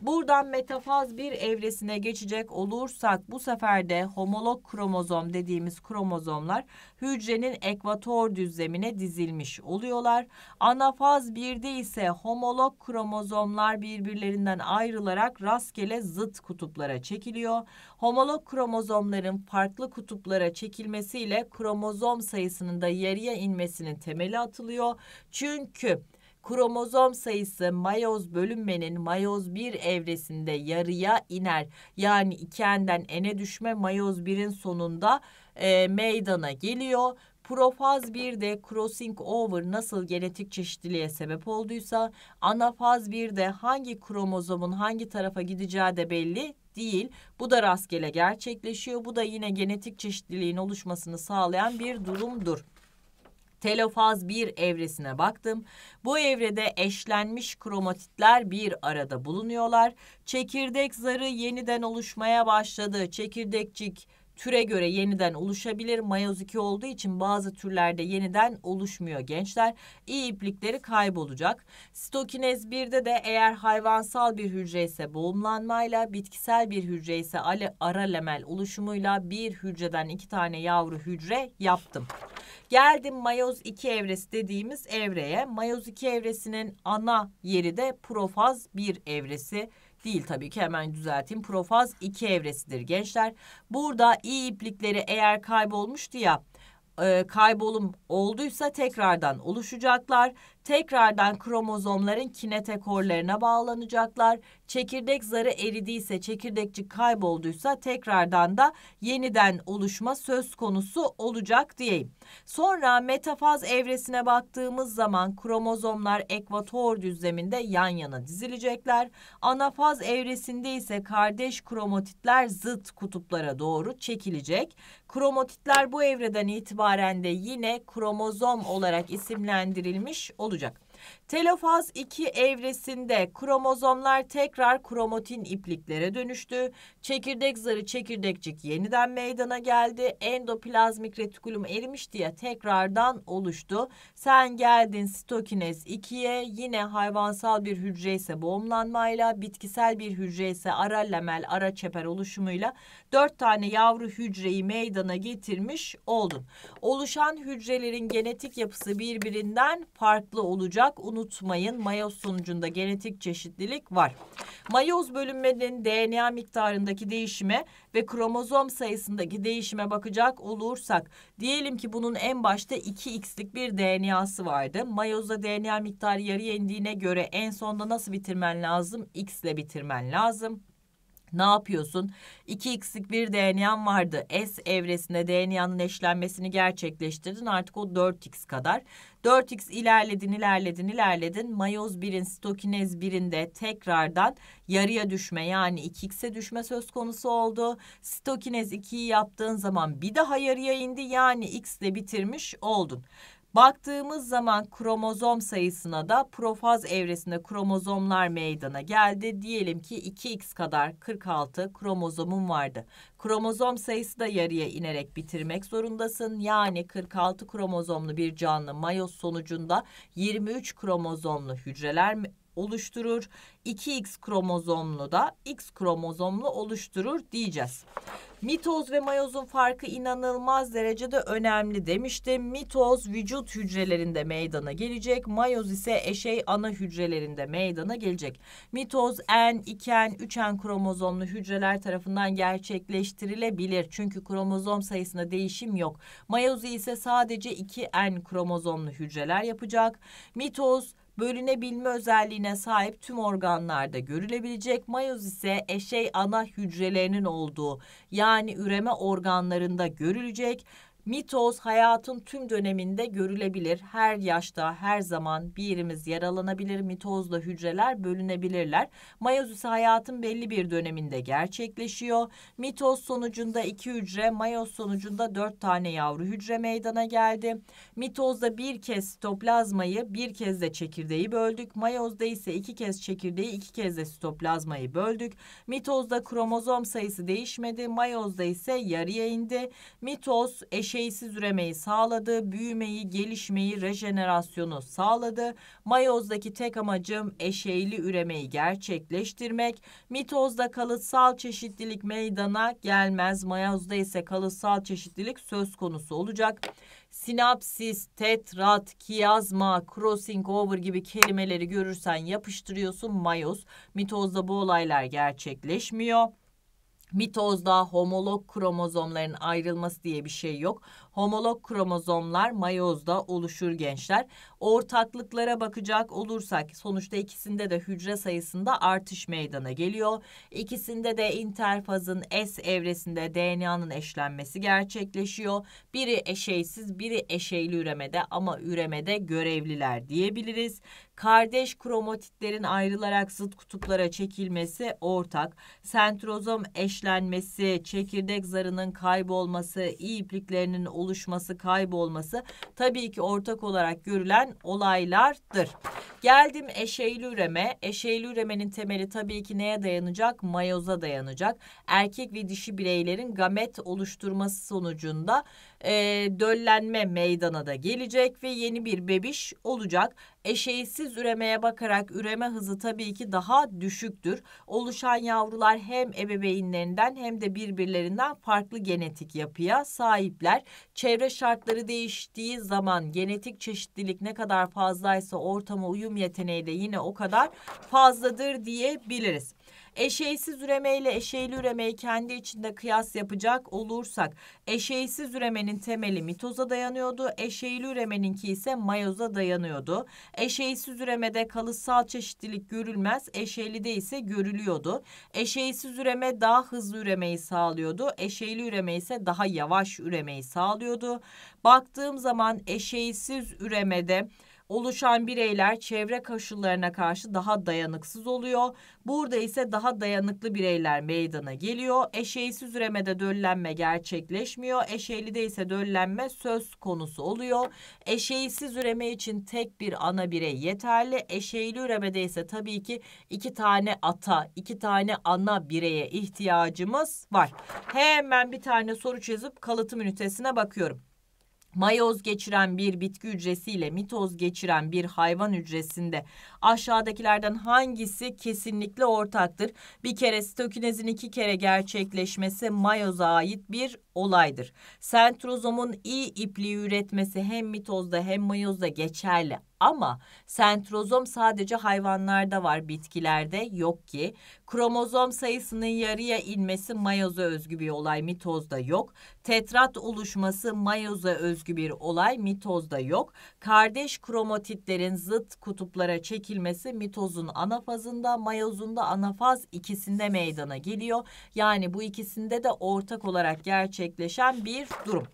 S1: Buradan metafaz bir evresine geçecek olursak bu sefer de homolog kromozom dediğimiz kromozomlar hücrenin ekvator düzlemine dizilmiş oluyorlar. Anafaz 1'de ise homolog kromozomlar birbirlerinden ayrılarak rastgele zıt kutuplara çekiliyor. Homolog kromozomların farklı kutuplara çekilmesiyle kromozom sayısının da yarıya inmesinin temeli atılıyor. Çünkü kromozom sayısı mayoz bölünmenin mayoz 1 evresinde yarıya iner. Yani 2n'den düşme mayoz 1'in sonunda e, meydana geliyor. Profaz 1'de crossing over nasıl genetik çeşitliliğe sebep olduysa anafaz 1'de hangi kromozomun hangi tarafa gideceği de belli değil. Bu da rastgele gerçekleşiyor. Bu da yine genetik çeşitliliğin oluşmasını sağlayan bir durumdur telofaz 1 evresine baktım. Bu evrede eşlenmiş kromatitler bir arada bulunuyorlar. Çekirdek zarı yeniden oluşmaya başladı. Çekirdekçik türe göre yeniden oluşabilir. Mayoz 2 olduğu için bazı türlerde yeniden oluşmuyor gençler. İyi iplikleri kaybolacak. Stokinez 1'de de eğer hayvansal bir hücre ise boğumlanmayla, bitkisel bir hücre ise ara lemel oluşumuyla bir hücreden iki tane yavru hücre yaptım. Geldim mayoz 2 evresi dediğimiz evreye. Mayoz 2 evresinin ana yeri de profaz 1 evresi değil tabii ki hemen düzelteyim. Profaz 2 evresidir gençler. Burada iyi iplikleri eğer kaybolmuştu ya e, kaybolum olduysa tekrardan oluşacaklar tekrardan kromozomların kinetekorlarına bağlanacaklar. Çekirdek zarı eridiyse, çekirdekçi kaybolduysa tekrardan da yeniden oluşma söz konusu olacak diyeyim. Sonra metafaz evresine baktığımız zaman kromozomlar ekvator düzleminde yan yana dizilecekler. Anafaz evresinde ise kardeş kromatitler zıt kutuplara doğru çekilecek. Kromatitler bu evreden itibaren de yine kromozom olarak isimlendirilmiş olacak olacak. Telofaz 2 evresinde kromozomlar tekrar kromatin ipliklere dönüştü. Çekirdek zarı çekirdekcik yeniden meydana geldi. Endoplazmik retikulum erimiş diye tekrardan oluştu. Sen geldin stokinez 2'ye yine hayvansal bir hücre ise boğumlanmayla, bitkisel bir hücre ise ara lamel, ara çeper oluşumuyla 4 tane yavru hücreyi meydana getirmiş oldun. Oluşan hücrelerin genetik yapısı birbirinden farklı olacak. Unut unutmayın mayoz sonucunda genetik çeşitlilik var. Mayoz bölünmenin DNA miktarındaki değişime ve kromozom sayısındaki değişime bakacak olursak diyelim ki bunun en başta 2x'lik bir DNA'sı vardı. Mayozda DNA miktarı yarıya indiğine göre en sonda nasıl bitirmen lazım? X ile bitirmen lazım. Ne yapıyorsun? 2 x bir DNA'n vardı. S evresinde DNA'nın eşlenmesini gerçekleştirdin. Artık o 4x kadar. 4x ilerledin, ilerledin, ilerledin. Mayoz 1'in, stokinez 1'inde tekrardan yarıya düşme yani 2x'e düşme söz konusu oldu. Stokinez 2'yi yaptığın zaman bir daha yarıya indi. Yani x ile bitirmiş oldun. Baktığımız zaman kromozom sayısına da profaz evresinde kromozomlar meydana geldi. Diyelim ki 2x kadar 46 kromozomum vardı. Kromozom sayısı da yarıya inerek bitirmek zorundasın. Yani 46 kromozomlu bir canlı mayoz sonucunda 23 kromozomlu hücreler oluşturur. 2X kromozomlu da X kromozomlu oluşturur diyeceğiz. Mitoz ve mayozun farkı inanılmaz derecede önemli demiştim. Mitoz vücut hücrelerinde meydana gelecek. Mayoz ise eşey ana hücrelerinde meydana gelecek. Mitoz n iken, n kromozomlu hücreler tarafından gerçekleştirilebilir. Çünkü kromozom sayısında değişim yok. Mayozu ise sadece iki n kromozomlu hücreler yapacak. Mitoz bölünebilme özelliğine sahip tüm organlarda görülebilecek. Mayoz ise eşey ana hücrelerinin olduğu yani üreme organlarında görülecek. Mitoz hayatın tüm döneminde görülebilir. Her yaşta, her zaman bir yerimiz yaralanabilir. Mitozla hücreler bölünebilirler. Mayozüsü hayatın belli bir döneminde gerçekleşiyor. Mitoz sonucunda iki hücre, mayoz sonucunda dört tane yavru hücre meydana geldi. Mitozda bir kez sitoplazmayı, bir kez de çekirdeği böldük. Mayozda ise iki kez çekirdeği, iki kez de sitoplazmayı böldük. Mitozda kromozom sayısı değişmedi. Mayozda ise yarıya indi. Mitoz eşit şeysiz üremeyi sağladı, büyümeyi, gelişmeyi, rejenerasyonu sağladı. Mayozdaki tek amacım eşeğli üremeyi gerçekleştirmek. Mitozda kalıtsal çeşitlilik meydana gelmez. Mayozda ise kalıtsal çeşitlilik söz konusu olacak sinapsis, tetrat, kiyazma, crossing over gibi kelimeleri görürsen yapıştırıyorsun mayoz. Mitozda bu olaylar gerçekleşmiyor mitozda homolog kromozomların ayrılması diye bir şey yok homolog kromozomlar mayozda oluşur gençler. Ortaklıklara bakacak olursak sonuçta ikisinde de hücre sayısında artış meydana geliyor. İkisinde de interfazın S evresinde DNA'nın eşlenmesi gerçekleşiyor. Biri eşeysiz, biri eşeyli üremede ama üremede görevliler diyebiliriz. Kardeş kromatitlerin ayrılarak zıt kutuplara çekilmesi ortak. Sentrozom eşlenmesi, çekirdek zarının kaybolması, iyi ipliklerinin oluşması oluşması, kaybolması tabii ki ortak olarak görülen olaylardır. Geldim eşeyli üreme. Eşeyli üremenin temeli tabii ki neye dayanacak? Mayoza dayanacak. Erkek ve dişi bireylerin gamet oluşturması sonucunda e, döllenme meydana da gelecek ve yeni bir bebiş olacak. Eşeğsiz üremeye bakarak üreme hızı tabii ki daha düşüktür. Oluşan yavrular hem ebeveynlerinden hem de birbirlerinden farklı genetik yapıya sahipler. Çevre şartları değiştiği zaman genetik çeşitlilik ne kadar fazlaysa ortama uyum yeteneği de yine o kadar fazladır diyebiliriz. Eşeğsiz üreme ile eşeğli üremeyi kendi içinde kıyas yapacak olursak eşeğsiz üremenin temeli mitoza dayanıyordu. Eşeğli üremeninki ise mayoza dayanıyordu. Eşeğsiz üremede kalıtsal çeşitlilik görülmez. Eşeğlide ise görülüyordu. Eşeğsiz üreme daha hızlı üremeyi sağlıyordu. Eşeğli üreme ise daha yavaş üremeyi sağlıyordu. Baktığım zaman eşeğsiz üremede oluşan bireyler çevre koşullarına karşı daha dayanıksız oluyor. Burada ise daha dayanıklı bireyler meydana geliyor. Eşeğsiz üremede döllenme gerçekleşmiyor. Eşeğlide ise döllenme söz konusu oluyor. Eşeğsiz üreme için tek bir ana birey yeterli. Eşeğli üremede ise tabii ki iki tane ata, iki tane ana bireye ihtiyacımız var. Hemen bir tane soru çözüp kalıtım ünitesine bakıyorum. Mayoz geçiren bir bitki hücresiyle mitoz geçiren bir hayvan hücresinde aşağıdakilerden hangisi kesinlikle ortaktır? Bir kere stokinezin iki kere gerçekleşmesi mayoza ait bir olaydır. Sentrozomun iyi ipliği üretmesi hem mitozda hem mayozda geçerli ama sentrozom sadece hayvanlarda var, bitkilerde yok ki. Kromozom sayısının yarıya inmesi mayoza özgü bir olay, mitozda yok. Tetrat oluşması mayoza özgü bir olay, mitozda yok. Kardeş kromatitlerin zıt kutuplara çekilmesi mitozun anafazında, mayozunda anafaz ikisinde meydana geliyor. Yani bu ikisinde de ortak olarak gerçekleşen bir durum.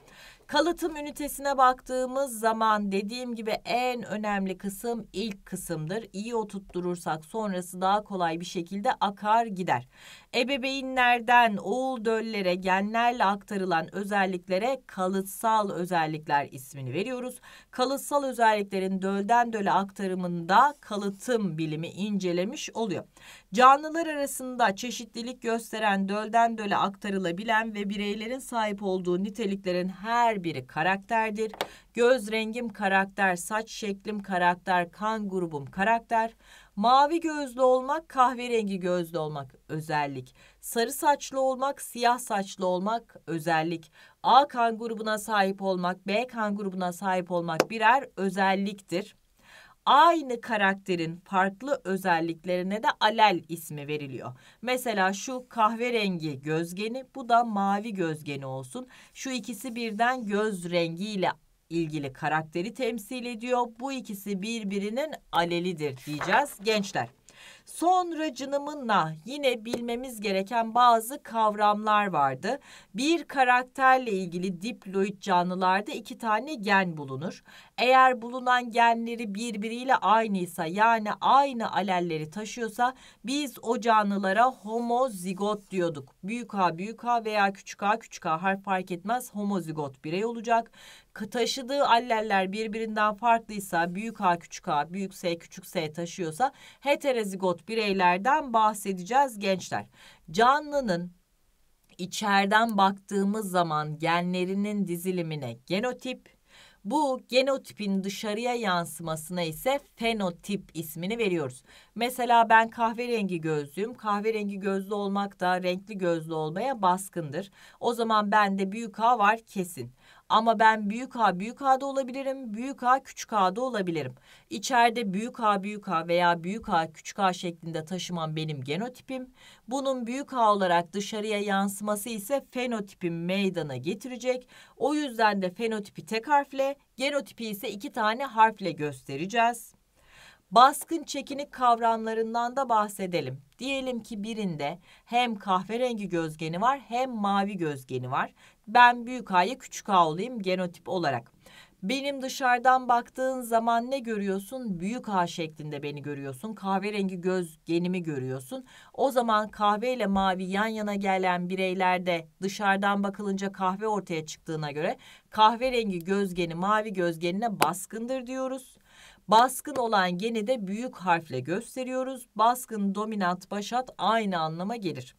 S1: Kalıtım ünitesine baktığımız zaman dediğim gibi en önemli kısım ilk kısımdır. İyi oturtturursak sonrası daha kolay bir şekilde akar gider. Ebeveynlerden oğul döllere genlerle aktarılan özelliklere kalıtsal özellikler ismini veriyoruz. Kalıtsal özelliklerin dölden döle aktarımında kalıtım bilimi incelemiş oluyor. Canlılar arasında çeşitlilik gösteren dölden döle aktarılabilen ve bireylerin sahip olduğu niteliklerin her biri karakterdir. Göz rengim karakter, saç şeklim karakter, kan grubum karakter. Mavi gözlü olmak, kahverengi gözlü olmak özellik. Sarı saçlı olmak, siyah saçlı olmak özellik. A kan grubuna sahip olmak, B kan grubuna sahip olmak birer özelliktir aynı karakterin farklı özelliklerine de alel ismi veriliyor. Mesela şu kahverengi gözgeni bu da mavi gözgeni olsun. Şu ikisi birden göz rengiyle ilgili karakteri temsil ediyor. Bu ikisi birbirinin alelidir diyeceğiz gençler. Sonra cınımınla yine bilmemiz gereken bazı kavramlar vardı. Bir karakterle ilgili diploid canlılarda iki tane gen bulunur. Eğer bulunan genleri birbiriyle aynıysa yani aynı alelleri taşıyorsa biz o canlılara homozigot diyorduk. Büyük A büyük A veya küçük A küçük A harf fark etmez homozigot birey olacak. Taşıdığı aleller birbirinden farklıysa büyük A küçük A büyük S küçük S taşıyorsa heterozigot bireylerden bahsedeceğiz gençler. Canlının içeriden baktığımız zaman genlerinin dizilimine genotip, bu genotipin dışarıya yansımasına ise fenotip ismini veriyoruz. Mesela ben kahverengi gözlüyüm. Kahverengi gözlü olmak da renkli gözlü olmaya baskındır. O zaman bende büyük A var kesin. Ama ben büyük A büyük A'da olabilirim, büyük A küçük A'da olabilirim. İçeride büyük A büyük A veya büyük A küçük A şeklinde taşımam benim genotipim. Bunun büyük A olarak dışarıya yansıması ise fenotipim meydana getirecek. O yüzden de fenotipi tek harfle, genotipi ise iki tane harfle göstereceğiz. Baskın çekinik kavramlarından da bahsedelim. Diyelim ki birinde hem kahverengi gözgeni var hem mavi gözgeni var ben büyük A'ya küçük A olayım genotip olarak. Benim dışarıdan baktığın zaman ne görüyorsun? Büyük A şeklinde beni görüyorsun. Kahverengi göz genimi görüyorsun. O zaman kahve ile mavi yan yana gelen bireylerde dışarıdan bakılınca kahve ortaya çıktığına göre kahverengi göz geni mavi göz genine baskındır diyoruz. Baskın olan geni de büyük harfle gösteriyoruz. Baskın, dominant, başat aynı anlama gelir.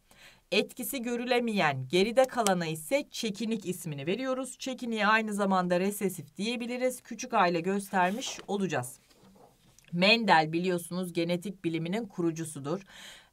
S1: Etkisi görülemeyen geride kalana ise çekinik ismini veriyoruz. Çekiniği aynı zamanda resesif diyebiliriz. Küçük aile göstermiş olacağız. Mendel biliyorsunuz genetik biliminin kurucusudur.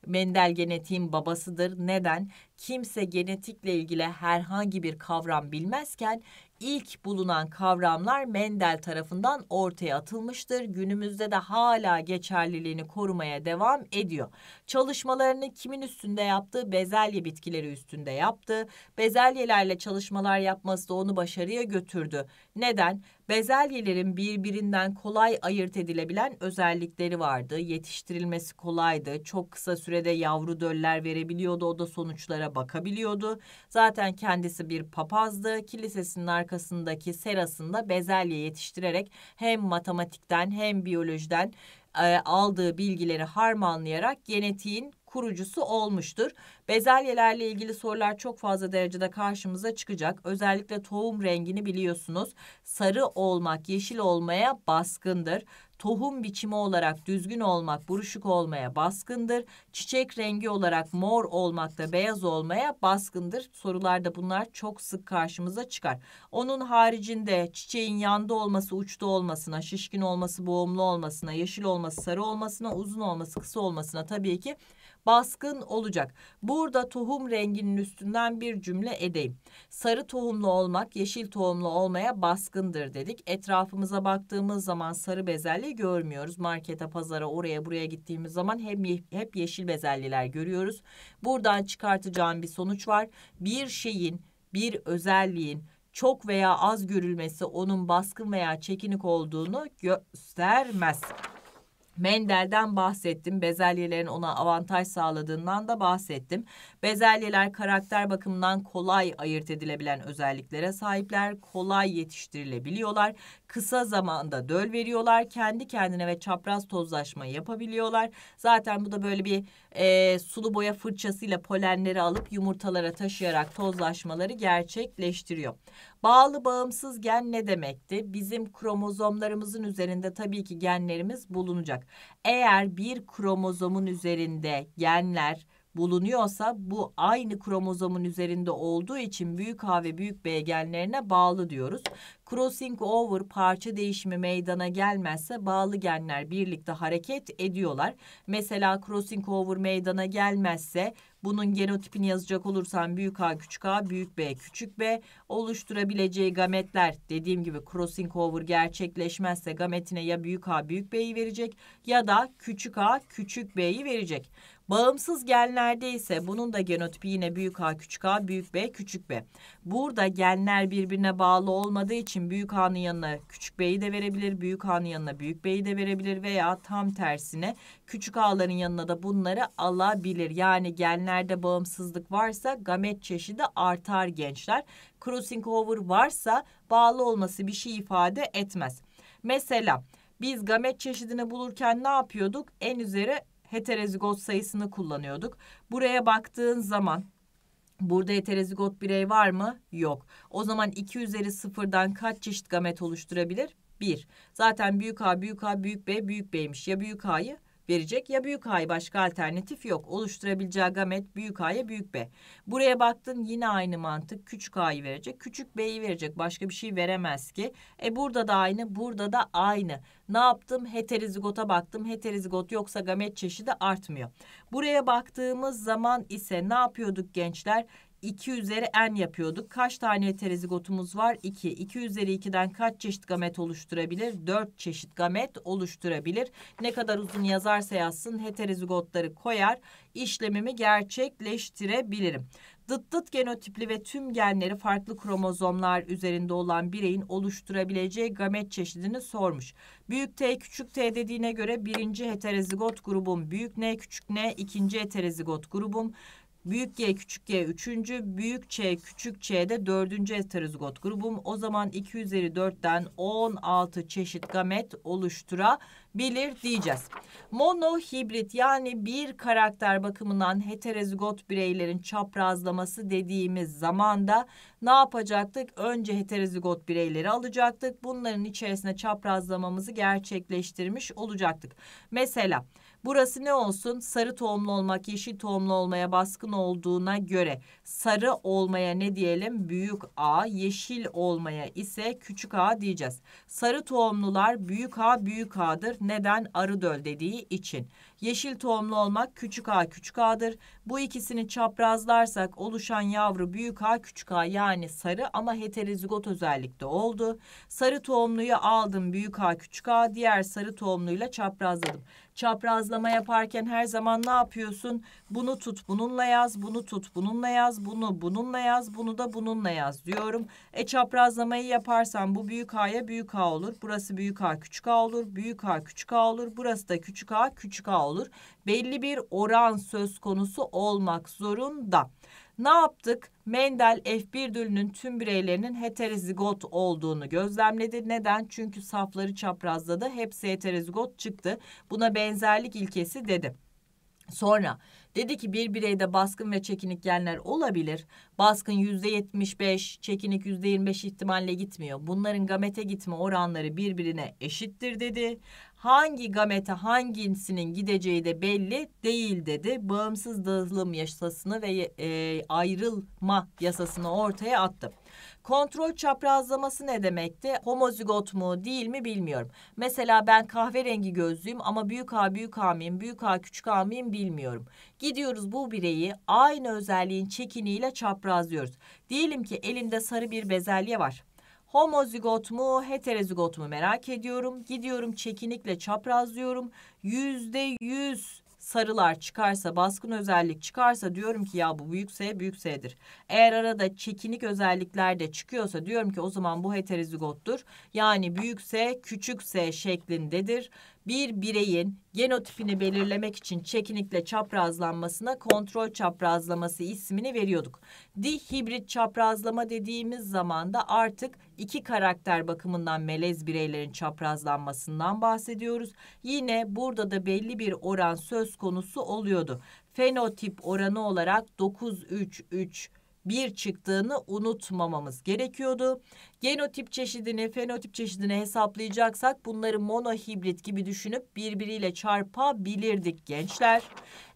S1: Mendel genetiğin babasıdır. Neden? Kimse genetikle ilgili herhangi bir kavram bilmezken ilk bulunan kavramlar Mendel tarafından ortaya atılmıştır. Günümüzde de hala geçerliliğini korumaya devam ediyor. Çalışmalarını kimin üstünde yaptı? Bezelye bitkileri üstünde yaptı. Bezelyelerle çalışmalar yapması da onu başarıya götürdü. Neden? Bezelyelerin birbirinden kolay ayırt edilebilen özellikleri vardı. Yetiştirilmesi kolaydı. Çok kısa sürede yavru döller verebiliyordu. O da sonuçlara bakabiliyordu. Zaten kendisi bir papazdı. Kilisesinin arkasındaki serasında bezelye yetiştirerek hem matematikten hem biyolojiden e, aldığı bilgileri harmanlayarak genetiğin kurucusu olmuştur. Bezelyelerle ilgili sorular çok fazla derecede karşımıza çıkacak. Özellikle tohum rengini biliyorsunuz. Sarı olmak, yeşil olmaya baskındır tohum biçimi olarak düzgün olmak, buruşuk olmaya baskındır. Çiçek rengi olarak mor olmak da beyaz olmaya baskındır. Sorularda bunlar çok sık karşımıza çıkar. Onun haricinde çiçeğin yanda olması, uçta olmasına, şişkin olması, boğumlu olmasına, yeşil olması, sarı olmasına, uzun olması, kısa olmasına tabii ki baskın olacak. Burada tohum renginin üstünden bir cümle edeyim. Sarı tohumlu olmak yeşil tohumlu olmaya baskındır dedik. Etrafımıza baktığımız zaman sarı bezelye görmüyoruz. Markete, pazara, oraya buraya gittiğimiz zaman hem hep yeşil bezelyeler görüyoruz. Buradan çıkartacağım bir sonuç var. Bir şeyin, bir özelliğin çok veya az görülmesi onun baskın veya çekinik olduğunu göstermez. Mendel'den bahsettim. Bezelyelerin ona avantaj sağladığından da bahsettim. Bezelyeler karakter bakımından kolay ayırt edilebilen özelliklere sahipler. Kolay yetiştirilebiliyorlar. Kısa zamanda döl veriyorlar. Kendi kendine ve çapraz tozlaşma yapabiliyorlar. Zaten bu da böyle bir e, sulu boya fırçasıyla polenleri alıp yumurtalara taşıyarak tozlaşmaları gerçekleştiriyor. Bağlı bağımsız gen ne demekti? Bizim kromozomlarımızın üzerinde tabii ki genlerimiz bulunacak. Eğer bir kromozomun üzerinde genler bulunuyorsa bu aynı kromozomun üzerinde olduğu için büyük A ve büyük B genlerine bağlı diyoruz. Crossing over parça değişimi meydana gelmezse bağlı genler birlikte hareket ediyorlar. Mesela crossing over meydana gelmezse bunun genotipini yazacak olursam büyük A küçük A, büyük B küçük B oluşturabileceği gametler dediğim gibi crossing over gerçekleşmezse gametine ya büyük A büyük B'yi verecek ya da küçük A küçük B'yi verecek. Bağımsız genlerde ise bunun da genotipi yine büyük A küçük A, büyük B küçük B. Burada genler birbirine bağlı olmadığı için büyük A'nın yanına küçük B'yi de verebilir, büyük A'nın yanına büyük B'yi de verebilir veya tam tersine küçük A'ların yanına da bunları alabilir. Yani genlerde bağımsızlık varsa gamet çeşidi artar gençler. Crossing over varsa bağlı olması bir şey ifade etmez. Mesela biz gamet çeşidini bulurken ne yapıyorduk? En üzeri heterozigot sayısını kullanıyorduk. Buraya baktığın zaman Burada heterozigot birey var mı? Yok. O zaman 2 üzeri sıfırdan kaç çeşit gamet oluşturabilir? 1. Zaten büyük A, büyük A, büyük B, büyük B'ymiş. Ya büyük A'yı verecek ya büyük A'yı başka alternatif yok. Oluşturabileceği gamet büyük A'ya büyük B. Buraya baktın yine aynı mantık küçük A'yı verecek. Küçük B'yi verecek başka bir şey veremez ki. E burada da aynı burada da aynı. Ne yaptım? heterozigota baktım. heterozigot yoksa gamet çeşidi artmıyor. Buraya baktığımız zaman ise ne yapıyorduk gençler? 2 üzeri n yapıyorduk. Kaç tane terezigotumuz var? 2. 2 üzeri 2'den kaç çeşit gamet oluşturabilir? 4 çeşit gamet oluşturabilir. Ne kadar uzun yazarsa yazsın heterozigotları koyar. İşlemimi gerçekleştirebilirim. Dıt dıt genotipli ve tüm genleri farklı kromozomlar üzerinde olan bireyin oluşturabileceği gamet çeşidini sormuş. Büyük T küçük T dediğine göre birinci heterozigot grubum büyük N küçük N ikinci heterozigot grubum Büyük G küçük G üçüncü, büyük Ç küçük Ç'de dördüncü heterozigot grubum. O zaman 2 üzeri 4'ten 16 çeşit gamet oluşturabilir diyeceğiz. Monohibrit yani bir karakter bakımından heterozigot bireylerin çaprazlaması dediğimiz zaman da ne yapacaktık? Önce heterozigot bireyleri alacaktık. Bunların içerisine çaprazlamamızı gerçekleştirmiş olacaktık. Mesela Burası ne olsun? Sarı tohumlu olmak, yeşil tohumlu olmaya baskın olduğuna göre sarı olmaya ne diyelim? Büyük A, yeşil olmaya ise küçük A diyeceğiz. Sarı tohumlular büyük A, büyük A'dır. Neden? Arıdöl dediği için. Yeşil tohumlu olmak küçük A, küçük A'dır. Bu ikisini çaprazlarsak oluşan yavru büyük A küçük A yani sarı ama heterozigot özellikte oldu. Sarı tohumluyu aldım büyük A küçük A diğer sarı tohumluyla çaprazladım. Çaprazlama yaparken her zaman ne yapıyorsun? Bunu tut bununla yaz, bunu tut bununla yaz, bunu bununla yaz, bunu da bununla yaz diyorum. E çaprazlamayı yaparsam bu büyük A'ya büyük A olur. Burası büyük A küçük A olur. Büyük A küçük A olur. Burası da küçük A küçük A olur. Belli bir oran söz konusu olmak zorunda. Ne yaptık? Mendel F1 dölünün tüm bireylerinin heterozigot olduğunu gözlemledi. Neden? Çünkü safları çaprazladı. Hepsi heterozigot çıktı. Buna benzerlik ilkesi dedi. Sonra dedi ki bir bireyde baskın ve çekinik genler olabilir. Baskın %75, çekinik %25 ihtimalle gitmiyor. Bunların gamete gitme oranları birbirine eşittir dedi hangi gamete hangisinin gideceği de belli değil dedi. Bağımsız dağılım yasasını ve e, ayrılma yasasını ortaya attı. Kontrol çaprazlaması ne demekti? Homozigot mu değil mi bilmiyorum. Mesela ben kahverengi gözlüyüm ama büyük A büyük A mıyım, büyük A küçük A mıyım bilmiyorum. Gidiyoruz bu bireyi aynı özelliğin çekiniyle çaprazlıyoruz. Diyelim ki elimde sarı bir bezelye var. Homozigot mu heterozigot mu merak ediyorum. Gidiyorum çekinikle çaprazlıyorum. Yüzde yüz sarılar çıkarsa baskın özellik çıkarsa diyorum ki ya bu büyük S büyük S'dir. Eğer arada çekinik özellikler de çıkıyorsa diyorum ki o zaman bu heterozigottur. Yani büyük S küçük S şeklindedir bir bireyin genotipini belirlemek için çekinikle çaprazlanmasına kontrol çaprazlaması ismini veriyorduk. Dihibrit çaprazlama dediğimiz zaman da artık iki karakter bakımından melez bireylerin çaprazlanmasından bahsediyoruz. Yine burada da belli bir oran söz konusu oluyordu. Fenotip oranı olarak 9 3 3 bir çıktığını unutmamamız gerekiyordu. Genotip çeşidini, fenotip çeşidini hesaplayacaksak bunları monohibrit gibi düşünüp birbiriyle çarpabilirdik gençler.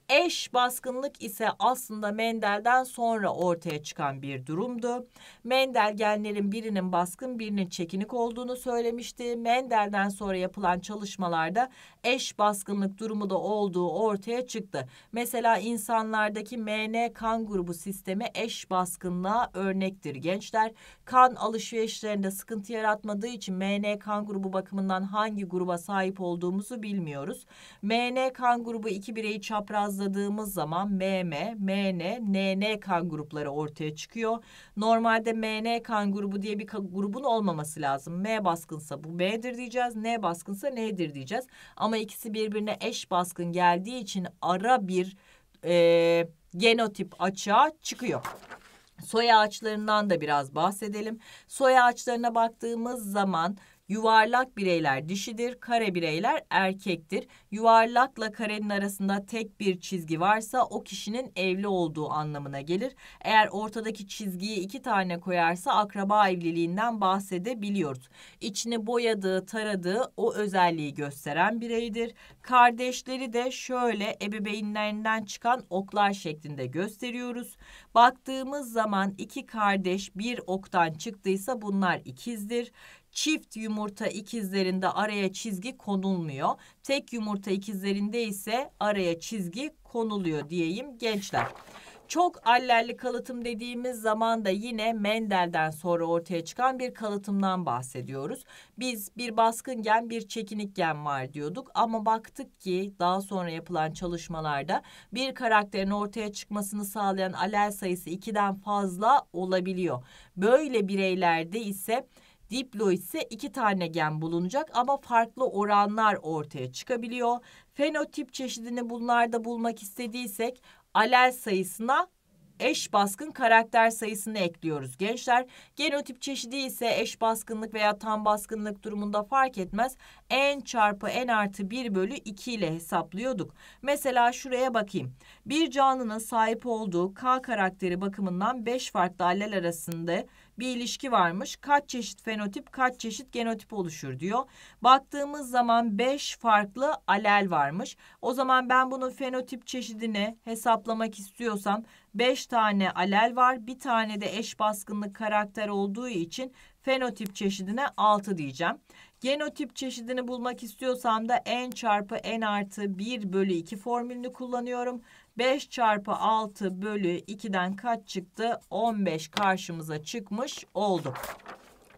S1: Eş baskınlık ise aslında Mendel'den sonra ortaya çıkan bir durumdu. Mendel genlerin birinin baskın birinin çekinik olduğunu söylemişti. Mendel'den sonra yapılan çalışmalarda eş baskınlık durumu da olduğu ortaya çıktı. Mesela insanlardaki MN kan grubu sistemi eş baskınlığa örnektir gençler. Kan alışverişlerinde sıkıntı yaratmadığı için MN kan grubu bakımından hangi gruba sahip olduğumuzu bilmiyoruz. MN kan grubu iki bireyi çapraz çaprazladığımız zaman MM, MN, NN kan grupları ortaya çıkıyor. Normalde MN kan grubu diye bir grubun olmaması lazım. M baskınsa bu M'dir diyeceğiz, N baskınsa N'dir diyeceğiz. Ama ikisi birbirine eş baskın geldiği için ara bir e, genotip açığa çıkıyor. Soy ağaçlarından da biraz bahsedelim. Soy ağaçlarına baktığımız zaman Yuvarlak bireyler dişidir, kare bireyler erkektir. Yuvarlakla karenin arasında tek bir çizgi varsa o kişinin evli olduğu anlamına gelir. Eğer ortadaki çizgiyi iki tane koyarsa akraba evliliğinden bahsedebiliyoruz. İçini boyadığı, taradığı o özelliği gösteren bireydir. Kardeşleri de şöyle ebeveynlerinden çıkan oklar şeklinde gösteriyoruz. Baktığımız zaman iki kardeş bir oktan çıktıysa bunlar ikizdir. Çift yumurta ikizlerinde araya çizgi konulmuyor. Tek yumurta ikizlerinde ise araya çizgi konuluyor diyeyim gençler. Çok allerli kalıtım dediğimiz zaman da yine Mendel'den sonra ortaya çıkan bir kalıtımdan bahsediyoruz. Biz bir baskın gen bir çekinik gen var diyorduk ama baktık ki daha sonra yapılan çalışmalarda bir karakterin ortaya çıkmasını sağlayan allel sayısı 2'den fazla olabiliyor. Böyle bireylerde ise Diplo ise iki tane gen bulunacak ama farklı oranlar ortaya çıkabiliyor. Fenotip çeşidini bunlarda bulmak istediysek alel sayısına eş baskın karakter sayısını ekliyoruz gençler. Genotip çeşidi ise eş baskınlık veya tam baskınlık durumunda fark etmez. N çarpı N artı 1 bölü 2 ile hesaplıyorduk. Mesela şuraya bakayım. Bir canlının sahip olduğu K karakteri bakımından 5 farklı allel arasında bir ilişki varmış. Kaç çeşit fenotip, kaç çeşit genotip oluşur diyor. Baktığımız zaman 5 farklı alel varmış. O zaman ben bunun fenotip çeşidini hesaplamak istiyorsam 5 tane alel var. Bir tane de eş baskınlık karakter olduğu için fenotip çeşidine 6 diyeceğim. Genotip çeşidini bulmak istiyorsam da n çarpı n artı 1 bölü 2 formülünü kullanıyorum. 5 çarpı 6 bölü 2'den kaç çıktı? 15 karşımıza çıkmış oldu.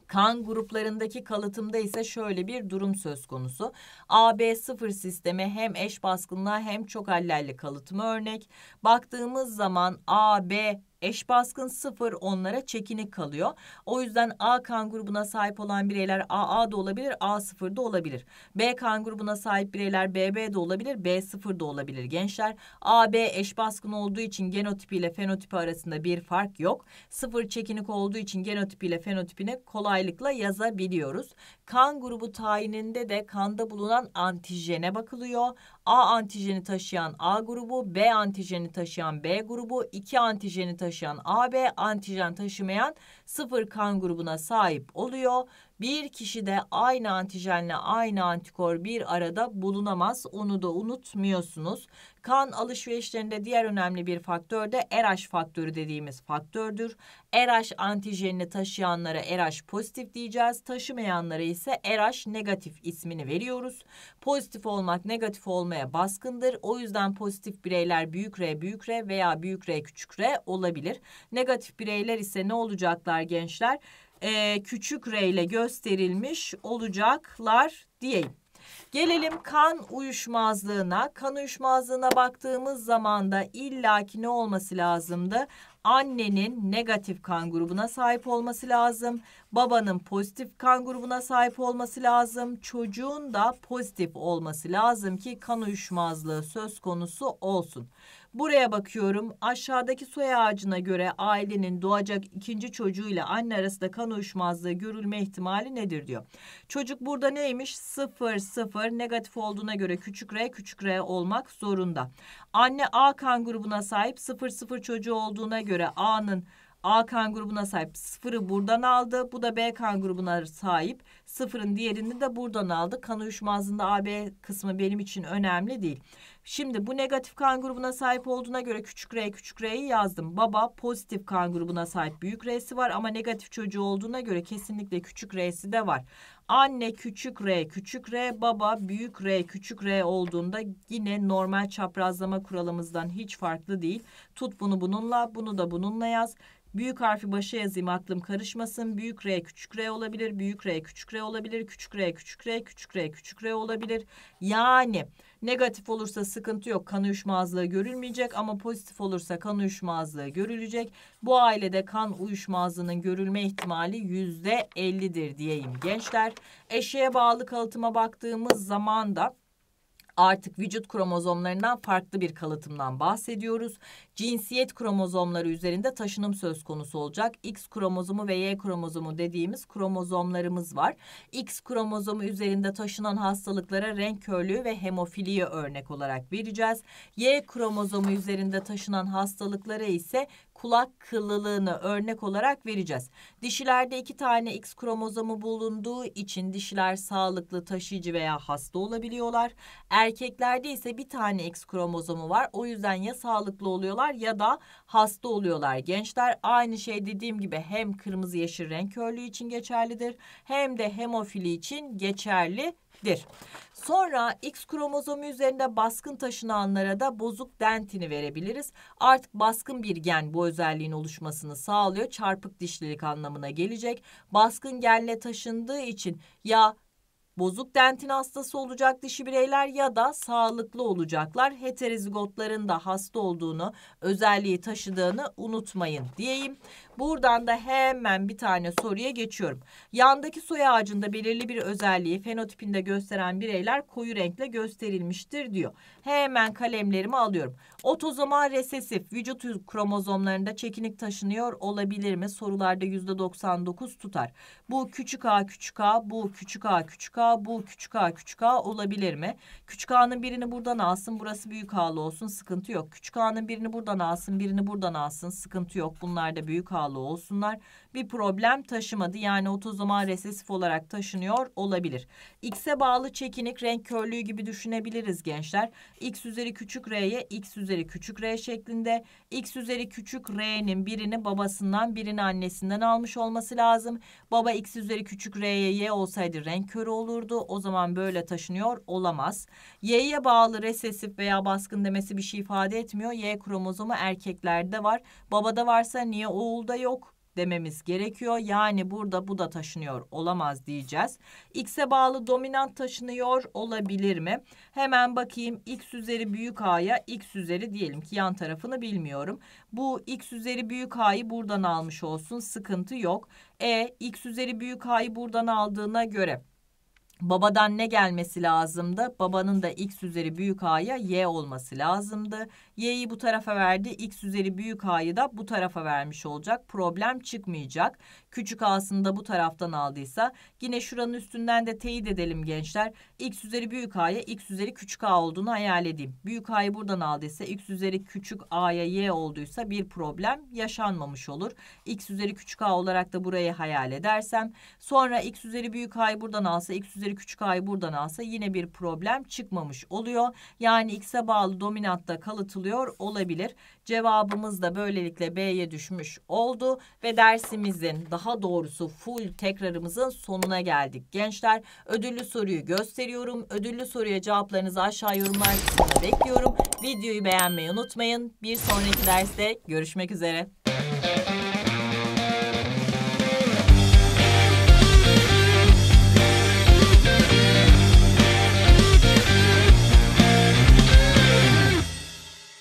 S1: Kan gruplarındaki kalıtımda ise şöyle bir durum söz konusu. AB0 sistemi hem eş baskınlığa hem çok allerli kalıtımı örnek. Baktığımız zaman AB Eş baskın sıfır onlara çekinik kalıyor. O yüzden A kan grubuna sahip olan bireyler AA da olabilir, A 0 da olabilir. B kan grubuna sahip bireyler BB de olabilir, B 0 da olabilir gençler. AB eş baskın olduğu için genotipi ile fenotipi arasında bir fark yok. Sıfır çekinik olduğu için genotipi ile fenotipini kolaylıkla yazabiliyoruz. Kan grubu tayininde de kanda bulunan antijene bakılıyor. A antijeni taşıyan A grubu, B antijeni taşıyan B grubu, 2 antijeni taşıyan AB, antijen taşımayan 0 kan grubuna sahip oluyor bir kişide aynı antijenle aynı antikor bir arada bulunamaz. Onu da unutmuyorsunuz. Kan alışverişlerinde diğer önemli bir faktör de RH faktörü dediğimiz faktördür. RH antijenini taşıyanlara RH pozitif diyeceğiz. Taşımayanlara ise RH negatif ismini veriyoruz. Pozitif olmak negatif olmaya baskındır. O yüzden pozitif bireyler büyük R büyük R veya büyük R küçük R olabilir. Negatif bireyler ise ne olacaklar gençler? e, küçük R ile gösterilmiş olacaklar diyeyim. Gelelim kan uyuşmazlığına. Kan uyuşmazlığına baktığımız zaman da illaki ne olması lazımdı? Annenin negatif kan grubuna sahip olması lazım. Babanın pozitif kan grubuna sahip olması lazım. Çocuğun da pozitif olması lazım ki kan uyuşmazlığı söz konusu olsun. Buraya bakıyorum. Aşağıdaki soy ağacına göre ailenin doğacak ikinci çocuğuyla anne arasında kan uyuşmazlığı görülme ihtimali nedir diyor. Çocuk burada neymiş? 0 0 negatif olduğuna göre küçük r küçük r olmak zorunda. Anne A kan grubuna sahip 0 0 çocuğu olduğuna göre A'nın A kan grubuna sahip sıfırı buradan aldı. Bu da B kan grubuna sahip sıfırın diğerini de buradan aldı. Kan uyuşmazlığında AB kısmı benim için önemli değil. Şimdi bu negatif kan grubuna sahip olduğuna göre küçük R küçük R'yi yazdım. Baba pozitif kan grubuna sahip büyük R'si var ama negatif çocuğu olduğuna göre kesinlikle küçük R'si de var. Anne küçük R küçük R baba büyük R küçük R olduğunda yine normal çaprazlama kuralımızdan hiç farklı değil. Tut bunu bununla bunu da bununla yaz. Büyük harfi başa yazayım aklım karışmasın. Büyük R küçük R olabilir. Büyük R küçük R olabilir. Küçük R küçük R küçük R küçük R olabilir. Yani Negatif olursa sıkıntı yok kan uyuşmazlığı görülmeyecek ama pozitif olursa kan uyuşmazlığı görülecek. Bu ailede kan uyuşmazlığının görülme ihtimali yüzde %50'dir diyeyim gençler. Eşeğe bağlı kalıtıma baktığımız zaman da artık vücut kromozomlarından farklı bir kalıtımdan bahsediyoruz cinsiyet kromozomları üzerinde taşınım söz konusu olacak. X kromozomu ve Y kromozomu dediğimiz kromozomlarımız var. X kromozomu üzerinde taşınan hastalıklara renk körlüğü ve hemofiliye örnek olarak vereceğiz. Y kromozomu üzerinde taşınan hastalıklara ise kulak kıllılığını örnek olarak vereceğiz. Dişilerde iki tane X kromozomu bulunduğu için dişiler sağlıklı taşıyıcı veya hasta olabiliyorlar. Erkeklerde ise bir tane X kromozomu var. O yüzden ya sağlıklı oluyorlar oluyorlar ya da hasta oluyorlar. Gençler aynı şey dediğim gibi hem kırmızı yeşil renk körlüğü için geçerlidir hem de hemofili için geçerlidir. Sonra X kromozomu üzerinde baskın taşınanlara da bozuk dentini verebiliriz. Artık baskın bir gen bu özelliğin oluşmasını sağlıyor. Çarpık dişlilik anlamına gelecek. Baskın genle taşındığı için ya bozuk dentin hastası olacak dişi bireyler ya da sağlıklı olacaklar. Heterozigotların da hasta olduğunu, özelliği taşıdığını unutmayın diyeyim. Buradan da hemen bir tane soruya geçiyorum. Yandaki soy ağacında belirli bir özelliği fenotipinde gösteren bireyler koyu renkle gösterilmiştir diyor. Hemen kalemlerimi alıyorum. Otozomal resesif vücut kromozomlarında çekinik taşınıyor olabilir mi? Sorularda %99 tutar. Bu küçük a küçük a, bu küçük a küçük a, bu küçük a küçük a olabilir mi? Küçük a'nın birini buradan alsın, burası büyük a'lı olsun, sıkıntı yok. Küçük a'nın birini buradan alsın, birini buradan alsın, sıkıntı yok. Bunlar da büyük a'lı bağlı olsunlar bir problem taşımadı. Yani otozomal resesif olarak taşınıyor olabilir. X'e bağlı çekinik renk körlüğü gibi düşünebiliriz gençler. X üzeri küçük R'ye X üzeri küçük R şeklinde. X üzeri küçük R'nin birini babasından birini annesinden almış olması lazım. Baba X üzeri küçük R'ye Y olsaydı renk körü olurdu. O zaman böyle taşınıyor olamaz. Y'ye bağlı resesif veya baskın demesi bir şey ifade etmiyor. Y kromozomu erkeklerde var. Babada varsa niye oğulda yok? dememiz gerekiyor. Yani burada bu da taşınıyor olamaz diyeceğiz. X'e bağlı dominant taşınıyor olabilir mi? Hemen bakayım X üzeri büyük A'ya X üzeri diyelim ki yan tarafını bilmiyorum. Bu X üzeri büyük A'yı buradan almış olsun sıkıntı yok. E X üzeri büyük A'yı buradan aldığına göre Babadan ne gelmesi lazımdı? Babanın da x üzeri büyük a'ya y olması lazımdı. Y'yi bu tarafa verdi. X üzeri büyük a'yı da bu tarafa vermiş olacak. Problem çıkmayacak. Küçük a'sını da bu taraftan aldıysa yine şuranın üstünden de teyit edelim gençler. X üzeri büyük a'ya x üzeri küçük a olduğunu hayal edeyim. Büyük a'yı buradan aldıysa x üzeri küçük a'ya y olduysa bir problem yaşanmamış olur. X üzeri küçük a olarak da burayı hayal edersem sonra x üzeri büyük a'yı buradan alsa x üzeri üzeri küçük a'yı buradan alsa yine bir problem çıkmamış oluyor. Yani x'e bağlı dominantta kalıtılıyor olabilir. Cevabımız da böylelikle B'ye düşmüş oldu ve dersimizin daha doğrusu full tekrarımızın sonuna geldik. Gençler ödüllü soruyu gösteriyorum. Ödüllü soruya cevaplarınızı aşağı yorumlar kısmına bekliyorum. Videoyu beğenmeyi unutmayın. Bir sonraki derste görüşmek üzere.